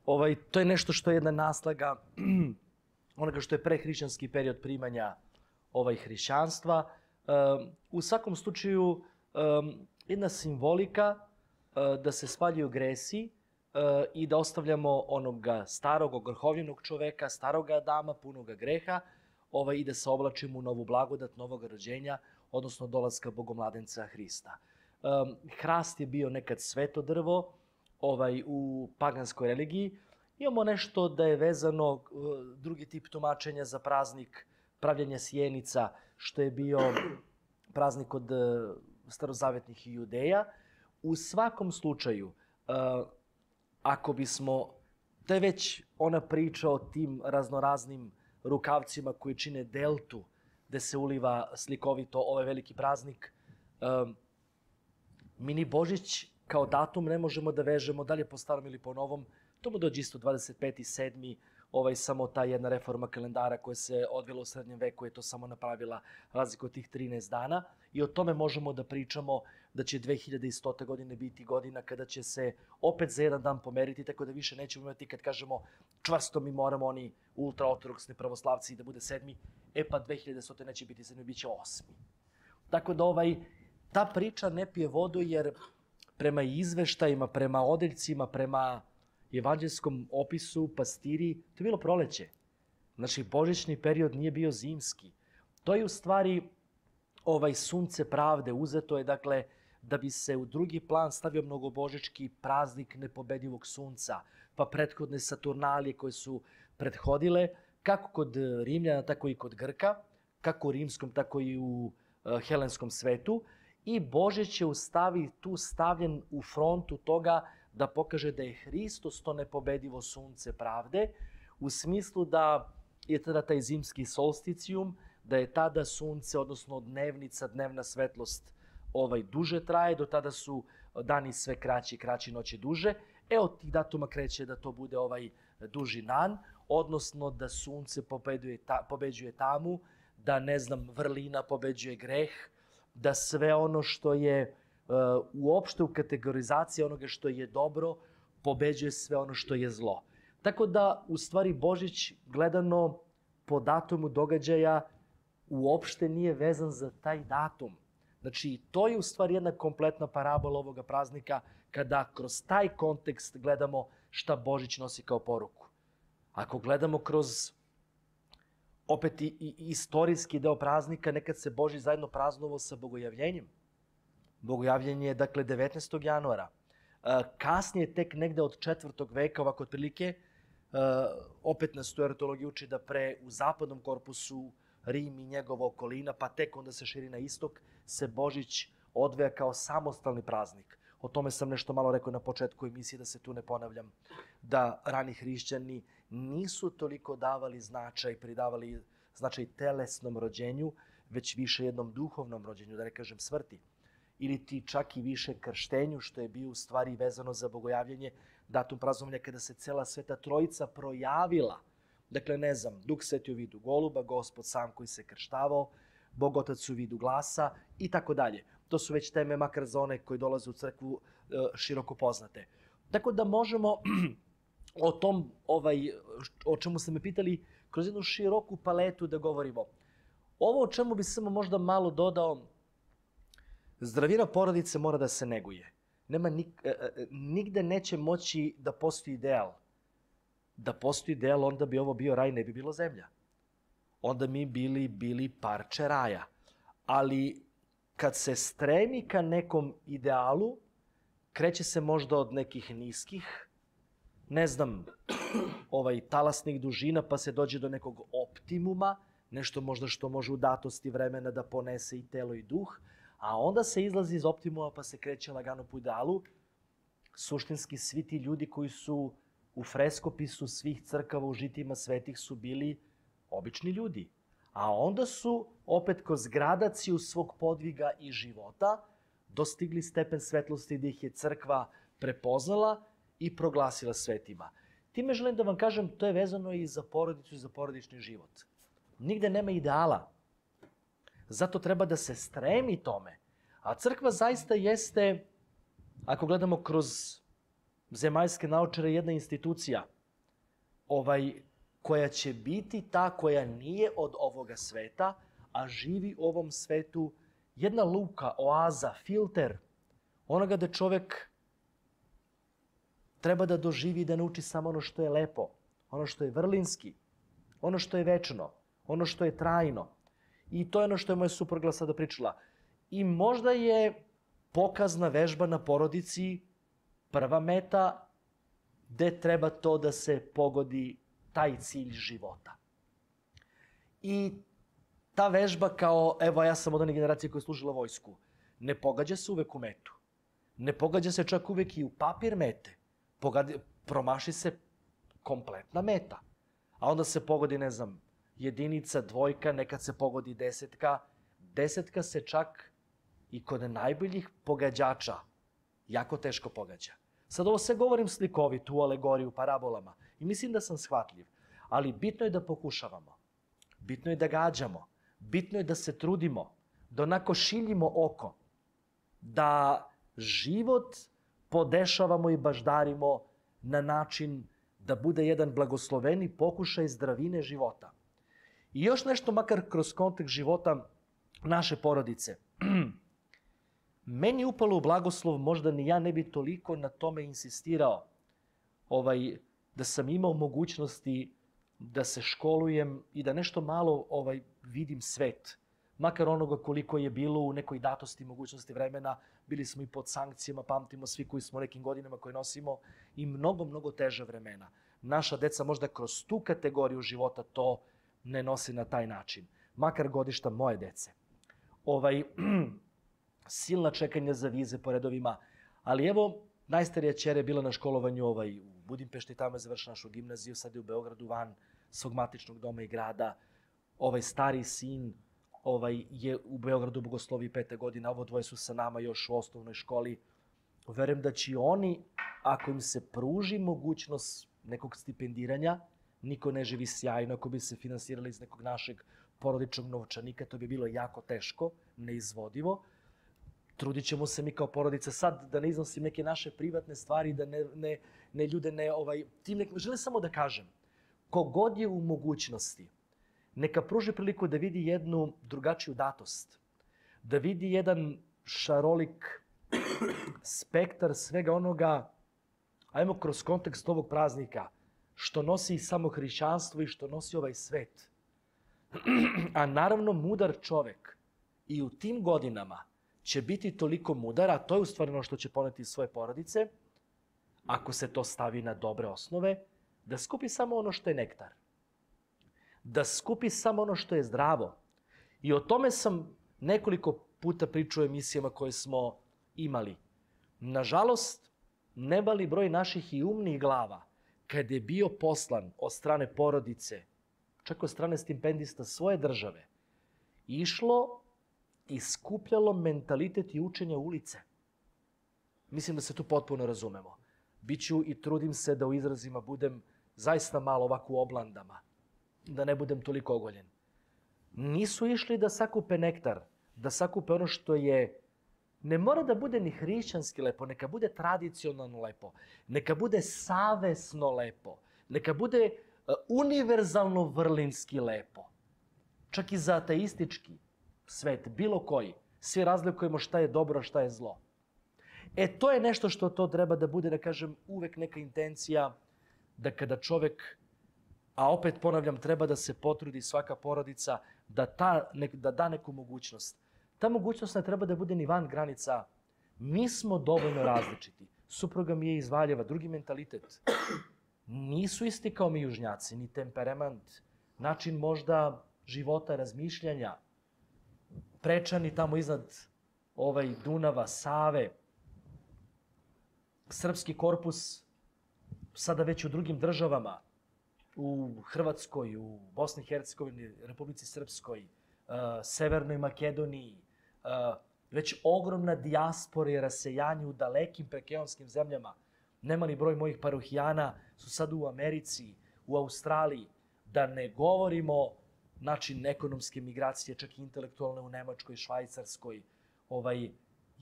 ovaj, to je nešto što je jedna naslaga <clears throat> onoga što je prehrišćanski period primanja ovaj hrišćanstva. Uh, Ehm, u svakom slučaju, ehm, jedna simbolika e, da se spaljuju gresi e, i da ostavljamo onoga starog, ogrhovljenog čoveka, staroga dama, punoga greha, ovaj, i da se oblačimo u novu blagodat, novog rođenja, odnosno dolaska bogomladenca Hrista. Um, hrast je bio nekad sveto drvo ovaj, u paganskoj religiji. Imamo nešto da je vezano, e, drugi tip tumačenja za praznik, pravljanje sjenica, što je bio praznik od e, starozavetnih judeja. U svakom slučaju, e, ako bismo, to je već ona priča o tim raznoraznim rukavcima koji čine deltu, gde se uliva slikovito ovaj veliki praznik. E, Mi ni Božić kao datum ne možemo da vežemo da li je po starom ili po novom, to mu dođe isto 25. 7 ovaj, samo ta jedna reforma kalendara koja se odvila u srednjem veku je to samo napravila razliku od tih 13 dana i o tome možemo da pričamo da će 2100. godine biti godina kada će se opet za jedan dan pomeriti, tako da više nećemo imati kad kažemo čvrsto mi moramo oni ultraortodoksni pravoslavci da bude sedmi, e pa 2100. neće biti sedmi, bit će osmi. Tako da ovaj, ta priča ne pije vodu jer prema izveštajima, prema odeljcima, prema evanđelskom opisu pastiri, to je bilo proleće. Znači, božićni period nije bio zimski. To je u stvari ovaj sunce pravde uzeto je, dakle, da bi se u drugi plan stavio mnogobožički praznik nepobedivog sunca, pa prethodne saturnalije koje su prethodile, kako kod Rimljana, tako i kod Grka, kako u rimskom, tako i u e, helenskom svetu. I Božić je u stavi tu stavljen u frontu toga da pokaže da je Hristos to nepobedivo sunce pravde, u smislu da je tada taj zimski solsticijum, da je tada sunce, odnosno dnevnica, dnevna svetlost ovaj duže traje, do tada su dani sve kraći, kraći noći duže. E od tih datuma kreće da to bude ovaj duži dan, odnosno da sunce pobeduje, ta, pobeđuje tamu, da ne znam, vrlina pobeđuje greh, da sve ono što je Uh, uopšte u kategorizaciji onoga što je dobro, pobeđuje sve ono što je zlo. Tako da, u stvari, Božić gledano po datumu događaja uopšte nije vezan za taj datum. Znači, to je u stvari jedna kompletna parabola ovoga praznika kada kroz taj kontekst gledamo šta Božić nosi kao poruku. Ako gledamo kroz opet i, i istorijski deo praznika, nekad se Božić zajedno praznovao sa bogojavljenjem. Bogojavljenje je dakle 19. januara. E, kasnije, tek negde od četvrtog veka, ovako otprilike, e, opet nas tuertologi uči da pre u zapadnom korpusu Rim i njegova okolina, pa tek onda se širi na istok, se Božić odveja kao samostalni praznik. O tome sam nešto malo rekao na početku emisije, da se tu ne ponavljam, da rani hrišćani nisu toliko davali značaj, pridavali značaj telesnom rođenju, već više jednom duhovnom rođenju, da ne kažem smrti ili ti čak i više krštenju, što je bio u stvari vezano za bogojavljanje datum praznovanja kada se cela sveta trojica projavila. Dakle, ne znam, Duh Sveti u vidu goluba, Gospod sam koji se krštavao, Bog Otac u vidu glasa i tako dalje. To su već teme, makar za one koji dolaze u crkvu, e, široko poznate. Tako da možemo <clears throat> o tom, ovaj, o čemu ste me pitali, kroz jednu široku paletu da govorimo. Ovo o čemu bi samo možda malo dodao, Zdravina porodice mora da se neguje. Nema nik, e, e, e, nigde neće moći da postoji ideal. Da postoji ideal, onda bi ovo bio raj, ne bi bilo zemlja. Onda mi bili, bili parče raja. Ali kad se stremi ka nekom idealu, kreće se možda od nekih niskih, ne znam, ovaj, talasnih dužina, pa se dođe do nekog optimuma, nešto možda što može u datosti vremena da ponese i telo i duh, A onda se izlazi iz optimuma pa se kreće lagano po idealu. Suštinski svi ti ljudi koji su u freskopisu svih crkava u žitima svetih su bili obični ljudi. A onda su, opet kroz gradaciju svog podviga i života, dostigli stepen svetlosti gde ih je crkva prepoznala i proglasila svetima. Time želim da vam kažem, to je vezano i za porodicu i za porodični život. Nigde nema ideala. Zato treba da se stremi tome. A crkva zaista jeste, ako gledamo kroz zemaljske naučare, jedna institucija ovaj, koja će biti ta koja nije od ovoga sveta, a živi u ovom svetu jedna luka, oaza, filter, onoga da čovek treba da doživi i da nauči samo ono što je lepo, ono što je vrlinski, ono što je večno, ono što je trajno, I to je ono što je moja suprugla sada pričala. I možda je pokazna vežba na porodici prva meta gde treba to da se pogodi taj cilj života. I ta vežba kao, evo ja sam od one generacije koja je služila vojsku, ne pogađa se uvek u metu. Ne pogađa se čak uvek i u papir mete. Pogadi, promaši se kompletna meta. A onda se pogodi, ne znam, jedinica, dvojka, nekad se pogodi desetka. Desetka se čak i kod najboljih pogađača jako teško pogađa. Sad ovo sve govorim slikovito u alegoriju, parabolama i mislim da sam shvatljiv, ali bitno je da pokušavamo, bitno je da gađamo, bitno je da se trudimo, da onako šiljimo oko, da život podešavamo i baždarimo na način da bude jedan blagosloveni pokušaj zdravine života. I još nešto, makar kroz kontekst života naše porodice. <clears throat> Meni upalo u blagoslov, možda ni ja ne bi toliko na tome insistirao, ovaj, da sam imao mogućnosti da se školujem i da nešto malo ovaj vidim svet. Makar onoga koliko je bilo u nekoj datosti mogućnosti vremena, bili smo i pod sankcijama, pamtimo svi koji smo nekim godinama koje nosimo i mnogo, mnogo teža vremena. Naša deca možda kroz tu kategoriju života to ne nosi na taj način. Makar godišta moje dece. Ovaj, <clears throat> silna čekanja za vize po redovima. Ali evo, najstarija čera je bila na školovanju ovaj, u Budimpešti, tamo je završila našu gimnaziju, sad je u Beogradu van svog matičnog doma i grada. Ovaj stari sin ovaj, je u Beogradu bogoslovi pete godina, ovo dvoje su sa nama još u osnovnoj školi. Verujem da će oni, ako im se pruži mogućnost nekog stipendiranja, niko ne živi sjajno, ako bi se finansirali iz nekog našeg porodičnog novčanika, to bi bilo jako teško, neizvodivo. Trudit ćemo se mi kao porodica sad da ne iznosim neke naše privatne stvari, da ne, ne, ne ljude ne... Ovaj, tim nek... Žele samo da kažem, kogod je u mogućnosti, neka pruži priliku da vidi jednu drugačiju datost, da vidi jedan šarolik spektar svega onoga, ajmo kroz kontekst ovog praznika, što nosi samo hrišćanstvo i što nosi ovaj svet. <clears throat> A naravno mudar čovek i u tim godinama će biti toliko mudar, a to je u stvari ono što će poneti svoje porodice, ako se to stavi na dobre osnove, da skupi samo ono što je nektar. Da skupi samo ono što je zdravo. I o tome sam nekoliko puta pričao o emisijama koje smo imali. Nažalost, ne mali broj naših i umnih glava kada je bio poslan od strane porodice, čak od strane stipendista svoje države, išlo i skupljalo mentalitet i učenje ulice. Mislim da se tu potpuno razumemo. Biću i trudim se da u izrazima budem zaista malo ovako u oblandama, da ne budem toliko ogoljen. Nisu išli da sakupe nektar, da sakupe ono što je ne mora da bude ni hrišćanski lepo, neka bude tradicionalno lepo, neka bude savesno lepo, neka bude e, univerzalno vrlinski lepo. Čak i za ateistički svet, bilo koji, svi razlikujemo šta je dobro, šta je zlo. E, to je nešto što to treba da bude, da kažem, uvek neka intencija da kada čovek, a opet ponavljam, treba da se potrudi svaka porodica da, ta, ne, da da neku mogućnost Ta mogućnost ne treba da bude ni van granica. Mi smo dovoljno različiti. Supruga mi je iz Valjeva, drugi mentalitet. Nisu isti kao mi južnjaci, ni temperament, način možda života, razmišljanja. Prečani tamo iznad ovaj Dunava, Save, srpski korpus sada već u drugim državama, u Hrvatskoj, u Bosni i Hercegovini, Republici Srpskoj, uh, Severnoj Makedoniji, Eh, već ogromna dijaspora i rasejanje u dalekim prekeonskim zemljama. Nemali broj mojih parohijana su sad u Americi, u Australiji, da ne govorimo način ekonomske migracije, čak i intelektualne u Nemačkoj, Švajcarskoj. Ovaj,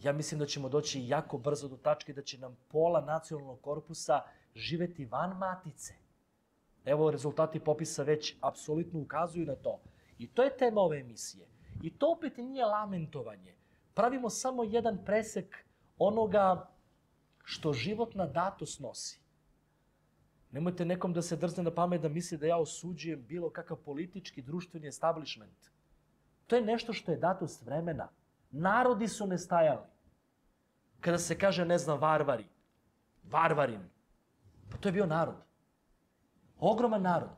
ja mislim da ćemo doći jako brzo do tačke da će nam pola nacionalnog korpusa živeti van matice. Evo, rezultati popisa već apsolutno ukazuju na to. I to je tema ove emisije. I to opet nije lamentovanje. Pravimo samo jedan presek onoga što život na datu snosi. Nemojte nekom da se drzne na pamet da misli da ja osuđujem bilo kakav politički, društveni establishment. To je nešto što je dato vremena. Narodi su nestajali. Kada se kaže, ne znam, varvari, varvarin, pa to je bio narod. Ogroman narod.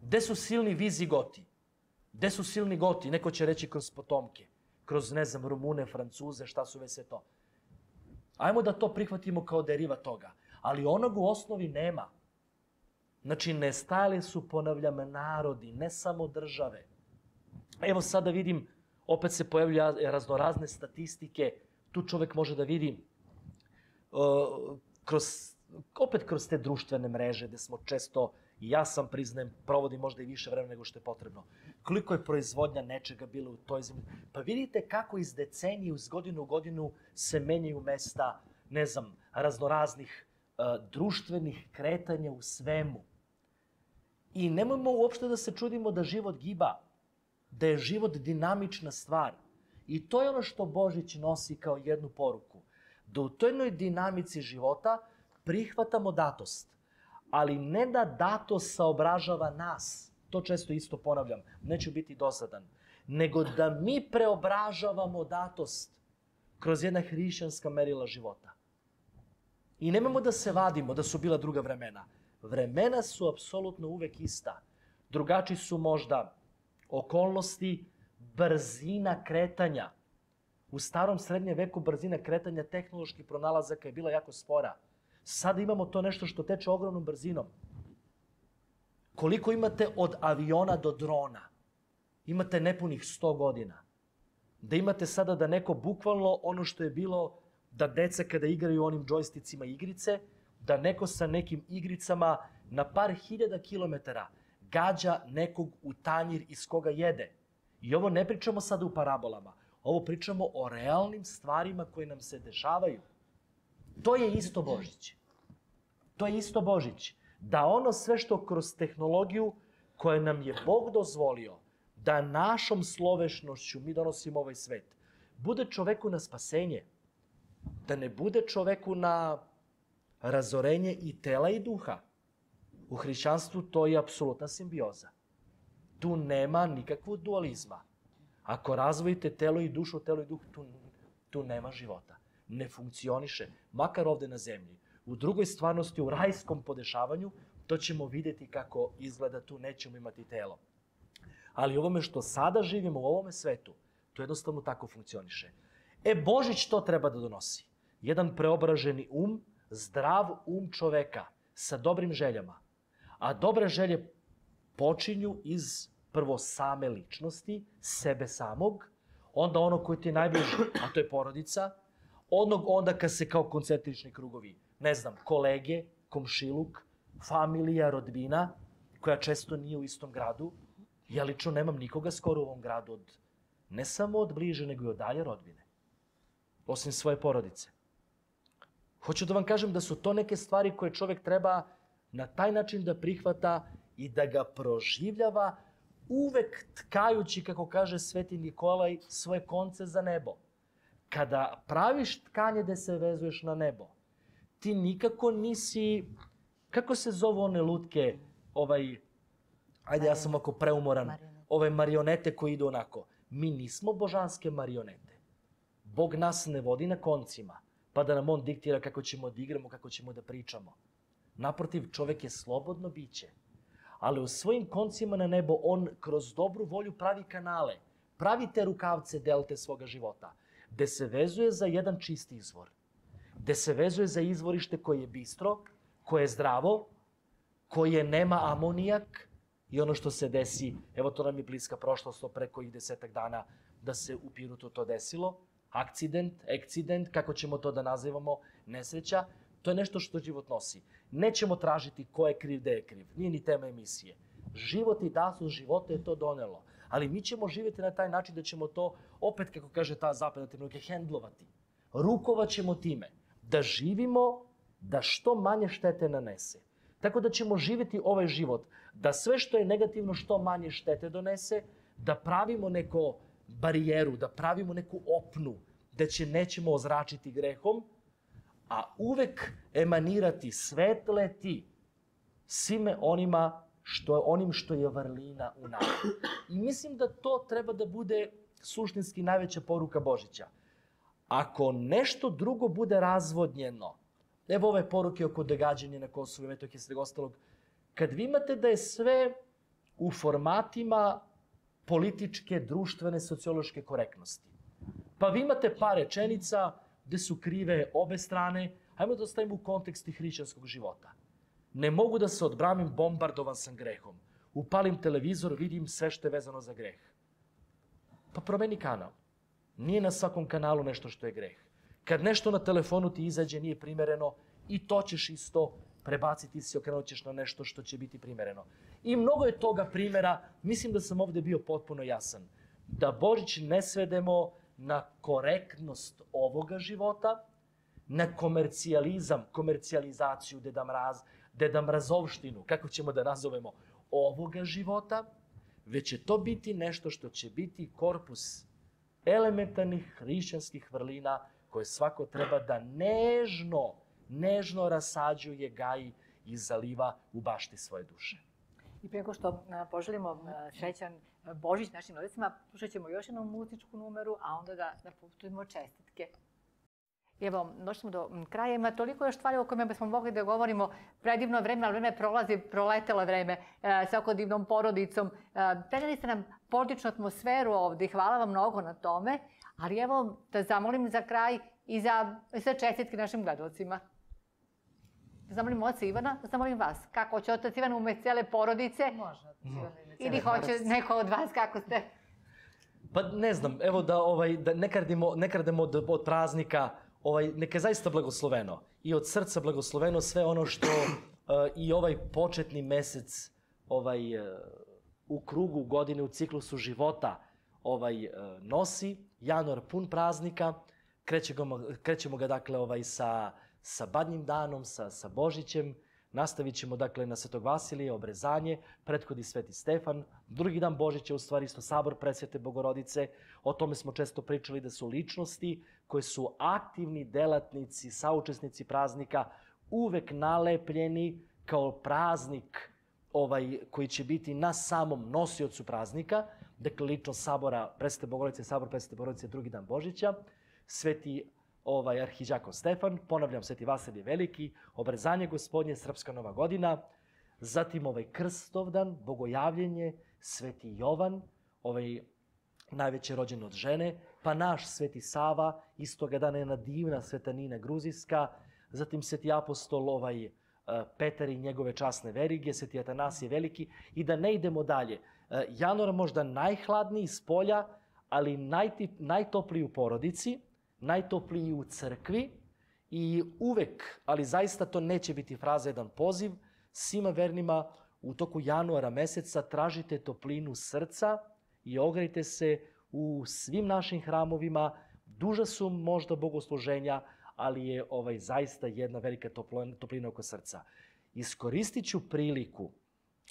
Gde su silni vizigoti? Gde su silni goti? Neko će reći kroz potomke, kroz, ne znam, Rumune, Francuze, šta su već sve to. Ajmo da to prihvatimo kao deriva toga. Ali onog u osnovi nema. Znači, nestajali su, ponavljam, narodi, ne samo države. Evo sada da vidim, opet se pojavlja raznorazne statistike, tu čovek može da vidi uh, kroz opet kroz te društvene mreže gde smo često, i ja sam priznajem, provodim možda i više vremena nego što je potrebno, koliko je proizvodnja nečega bila u toj zemlji. Pa vidite kako iz decenije, iz godinu u godinu se menjaju mesta, ne znam, raznoraznih uh, društvenih kretanja u svemu. I nemojmo uopšte da se čudimo da život giba, da je život dinamična stvar. I to je ono što Božić nosi kao jednu poruku. Da u toj jednoj dinamici života prihvatamo datost, ali ne da datost saobražava nas, to često isto ponavljam, neću biti dosadan, nego da mi preobražavamo datost kroz jedna hrišćanska merila života. I nemamo da se vadimo da su bila druga vremena. Vremena su apsolutno uvek ista. Drugači su možda okolnosti, brzina kretanja. U starom srednjem veku brzina kretanja tehnoloških pronalazaka je bila jako spora. Sad imamo to nešto što teče ogromnom brzinom. Koliko imate od aviona do drona? Imate nepunih 100 godina. Da imate sada da neko bukvalno ono što je bilo da deca kada igraju onim džojsticima igrice, da neko sa nekim igricama na par hiljada kilometara gađa nekog u tanjir iz koga jede. I ovo ne pričamo sada u parabolama, ovo pričamo o realnim stvarima koje nam se dešavaju. To je isto Božić. To je isto Božić. Da ono sve što kroz tehnologiju koje nam je Bog dozvolio, da našom slovešnošću mi donosimo ovaj svet, bude čoveku na spasenje, da ne bude čoveku na razorenje i tela i duha. U hrišćanstvu to je apsolutna simbioza. Tu nema nikakvog dualizma. Ako razvojite telo i dušu, telo i duh, tu, tu nema života ne funkcioniše, makar ovde na zemlji. U drugoj stvarnosti, u rajskom podešavanju, to ćemo videti kako izgleda, tu nećemo imati telo. Ali ovome što sada živimo u ovome svetu, to jednostavno tako funkcioniše. E, Božić to treba da donosi. Jedan preobraženi um, zdrav um čoveka sa dobrim željama. A dobre želje počinju iz prvo same ličnosti, sebe samog, onda ono koje ti je najbliže, a to je porodica, onog onda kad se kao koncentrični krugovi, ne znam, kolege, komšiluk, familija, rodbina, koja često nije u istom gradu. Ja lično nemam nikoga skoro u ovom gradu od, ne samo od bliže, nego i od dalje rodbine. Osim svoje porodice. Hoću da vam kažem da su to neke stvari koje čovek treba na taj način da prihvata i da ga proživljava, uvek tkajući, kako kaže Sveti Nikolaj, svoje konce za nebo kada praviš tkanje da se vezuješ na nebo, ti nikako nisi, kako se zove one lutke, ovaj, ajde ja sam ako preumoran, ove marionete koji idu onako. Mi nismo božanske marionete. Bog nas ne vodi na koncima, pa da nam on diktira kako ćemo da igramo, kako ćemo da pričamo. Naprotiv, čovek je slobodno biće. Ali u svojim koncima na nebo on kroz dobru volju pravi kanale, pravi te rukavce, delte svoga života – gde se vezuje za jedan čist izvor, gde se vezuje za izvorište koje je bistro, koje je zdravo, koje nema amonijak i ono što se desi, evo to nam je bliska prošlost, preko ih desetak dana da se u Pirutu to desilo, akcident, ekcident, kako ćemo to da nazivamo, nesreća, to je nešto što život nosi. Nećemo tražiti ko je kriv, gde je kriv, nije ni tema emisije. Život i dasno života je to donelo ali mi ćemo živjeti na taj način da ćemo to, opet kako kaže ta zapada terminologija, hendlovati. Rukovaćemo time da živimo, da što manje štete nanese. Tako da ćemo živjeti ovaj život, da sve što je negativno što manje štete donese, da pravimo neko barijeru, da pravimo neku opnu, da će nećemo ozračiti grehom, a uvek emanirati svetleti svime onima što onim što je vrlina u nama. I mislim da to treba da bude suštinski najveća poruka Božića. Ako nešto drugo bude razvodnjeno, evo ove poruke oko događanja na Kosovu i Metohije i svega ostalog, kad vi imate da je sve u formatima političke, društvene, sociološke korektnosti. Pa vi imate par rečenica gde su krive obe strane, hajmo da ostavimo u kontekst hrišćanskog života. Ne mogu da se odbranim, bombardovan sam grehom. Upalim televizor, vidim sve što je vezano za greh. Pa promeni kanal. Nije na svakom kanalu nešto što je greh. Kad nešto na telefonu ti izađe nije primereno, i to ćeš isto prebaciti se, okrenut ćeš na nešto što će biti primereno. I mnogo je toga primera, mislim da sam ovde bio potpuno jasan, da Božić ne svedemo na korektnost ovoga života, na komercijalizam, komercijalizaciju Deda Mraz deda mrazovštinu, kako ćemo da nazovemo, ovoga života, već će to biti nešto što će biti korpus elementarnih hrišćanskih vrlina koje svako treba da nežno, nežno rasađuje, gaji i zaliva u bašti svoje duše. I preko nego što poželimo srećan Božić našim rodicima, slušat ćemo još jednu muzičku numeru, a onda da, da čestit. čestite. Evo, došli smo do mm, kraja. Ima toliko još stvari o kojima bismo mogli da govorimo. Predivno vreme, ali vreme prolazi, proletelo vreme e, sa oko divnom porodicom. E, ste nam porodičnu atmosferu ovde. Hvala vam mnogo na tome. Ali evo, da zamolim za kraj i za sve čestitke našim gledalcima. Da zamolim oca Ivana, da zamolim vas. Kako će otac Ivan ume cele porodice? Može mhm. Ili hoće neko od vas, kako ste? Pa ne znam, evo da, ovaj, da ne krademo, ne od, od praznika, ovaj, neka je zaista blagosloveno i od srca blagosloveno sve ono što uh, <clears throat> i ovaj početni mesec ovaj, uh, u krugu godine, u ciklusu života ovaj, uh, nosi. Januar pun praznika, krećemo, krećemo ga dakle ovaj, sa, sa badnjim danom, sa, sa Božićem, Nastavit ćemo dakle na Svetog Vasilije, obrezanje, prethodi Sveti Stefan, drugi dan Božić je u stvari isto sabor presvete Bogorodice, o tome smo često pričali da su ličnosti koje su aktivni delatnici, saučesnici praznika, uvek nalepljeni kao praznik ovaj, koji će biti na samom nosiocu praznika, dakle ličnost sabora Presvete Bogorodice, sabor Presvete Bogorodice, drugi dan Božića, Sveti ovaj, arhiđako Stefan, ponavljam, Sveti Vasilije Veliki, obrezanje gospodnje, Srpska Nova godina, zatim ovaj Krstovdan, Bogojavljenje, Sveti Jovan, ovaj najveće rođen od žene, pa naš Sveti Sava, istoga dana na divna svetanina gruzijska, zatim Sveti Apostol ovaj, e, Petar i njegove časne verige, Sveti Atanasije Veliki, i da ne idemo dalje. E, januar možda najhladniji iz polja, ali najtip, najtopliji u porodici, najtopliji u crkvi i uvek, ali zaista to neće biti fraza, jedan poziv, svima vernima u toku januara meseca tražite toplinu srca i ogrejte se u svim našim hramovima. Duža su možda bogosluženja, ali je ovaj zaista jedna velika toplina, toplina oko srca. Iskoristit ću priliku,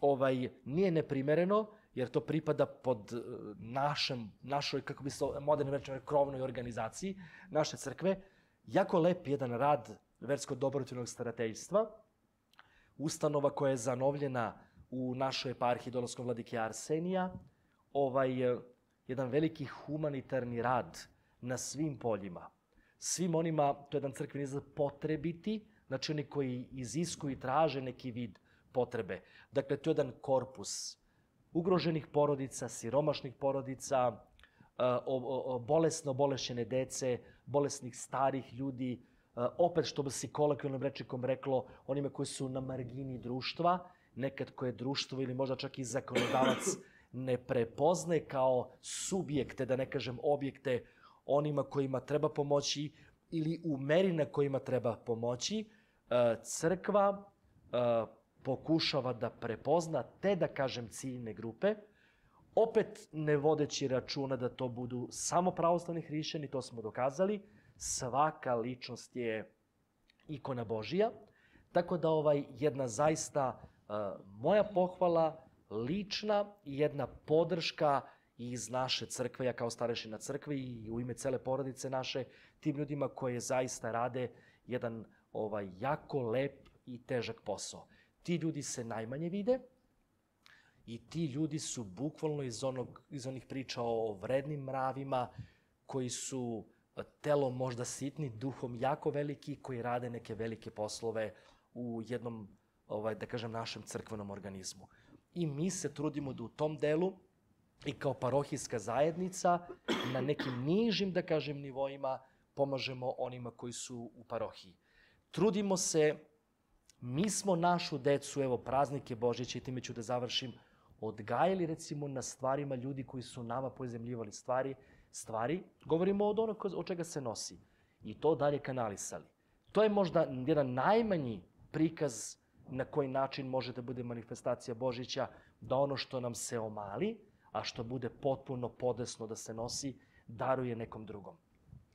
ovaj, nije neprimereno, jer to pripada pod e, našem, našoj, kako bi se modernim rečima, krovnoj organizaciji naše crkve, jako lep jedan rad versko-dobrotivnog starateljstva, ustanova koja je zanovljena u našoj eparhiji Dolovskom vladike Arsenija, ovaj, e, jedan veliki humanitarni rad na svim poljima. Svim onima, to je jedan crkveni izraz, potrebiti, znači oni koji iziskuju i traže neki vid potrebe. Dakle, to je jedan korpus ugroženih porodica, siromašnih porodica, e, bolesno bolešene dece, bolesnih starih ljudi, e, opet što bi se kolektivnom rečikom reklo, onima koji su na margini društva, nekad koje društvo ili možda čak i zakonodavac <clears throat> ne prepozne kao subjekte, da ne kažem objekte, onima kojima treba pomoći ili u meri na kojima treba pomoći, e, crkva pokušava da prepozna te, da kažem, ciljne grupe, opet ne vodeći računa da to budu samo pravoslavni hrišćani, to smo dokazali, svaka ličnost je ikona Božija, tako da ovaj jedna zaista uh, moja pohvala, lična i jedna podrška iz naše crkve, ja kao starešina crkve i u ime cele porodice naše, tim ljudima koje zaista rade jedan ovaj jako lep i težak posao ti ljudi se najmanje vide i ti ljudi su bukvalno iz, onog, iz onih priča o vrednim mravima koji su eh, telo možda sitni, duhom jako veliki, koji rade neke velike poslove u jednom, ovaj, da kažem, našem crkvenom organizmu. I mi se trudimo da u tom delu i kao parohijska zajednica na nekim nižim, da kažem, nivoima pomažemo onima koji su u parohiji. Trudimo se Mi smo našu decu, evo praznike Božića i time ću da završim, odgajali recimo na stvarima ljudi koji su nama pozemljivali stvari, stvari, govorimo od onog od čega se nosi i to dalje kanalisali. To je možda jedan najmanji prikaz na koji način može da bude manifestacija Božića, da ono što nam se omali, a što bude potpuno podesno da se nosi, daruje nekom drugom.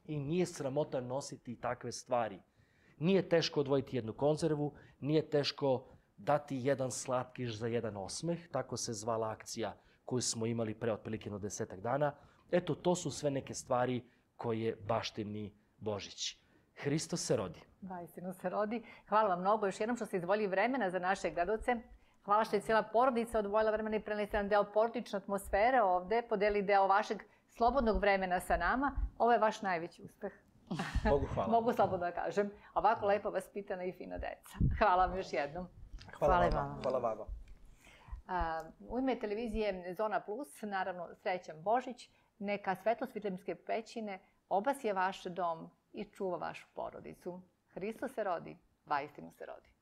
I nije sramota nositi takve stvari – Nije teško odvojiti jednu konzervu, nije teško dati jedan slatkiš za jedan osmeh, tako se zvala akcija koju smo imali pre otprilike na desetak dana. Eto, to su sve neke stvari koje baštini Božić. Hristo se rodi. Vajstinu da, se rodi. Hvala vam mnogo još jednom što ste izdvojili vremena za naše gradoce. Hvala što je cijela porodica odvojila vremena i prenese nam deo porodične atmosfere ovde, podeli deo vašeg slobodnog vremena sa nama. Ovo je vaš najveći uspeh. <laughs> Bogu hvala. Mogu slobodno da kažem. Ovako lepo vas pitana i fina deca. Hvala vam još jednom. Hvala, hvala vam. Hvala vama. U ime televizije Zona Plus, naravno srećan Božić, neka svetlost vitlemske pećine obasje vaš dom i čuva vašu porodicu. Hristo se rodi, vajstinu se rodi.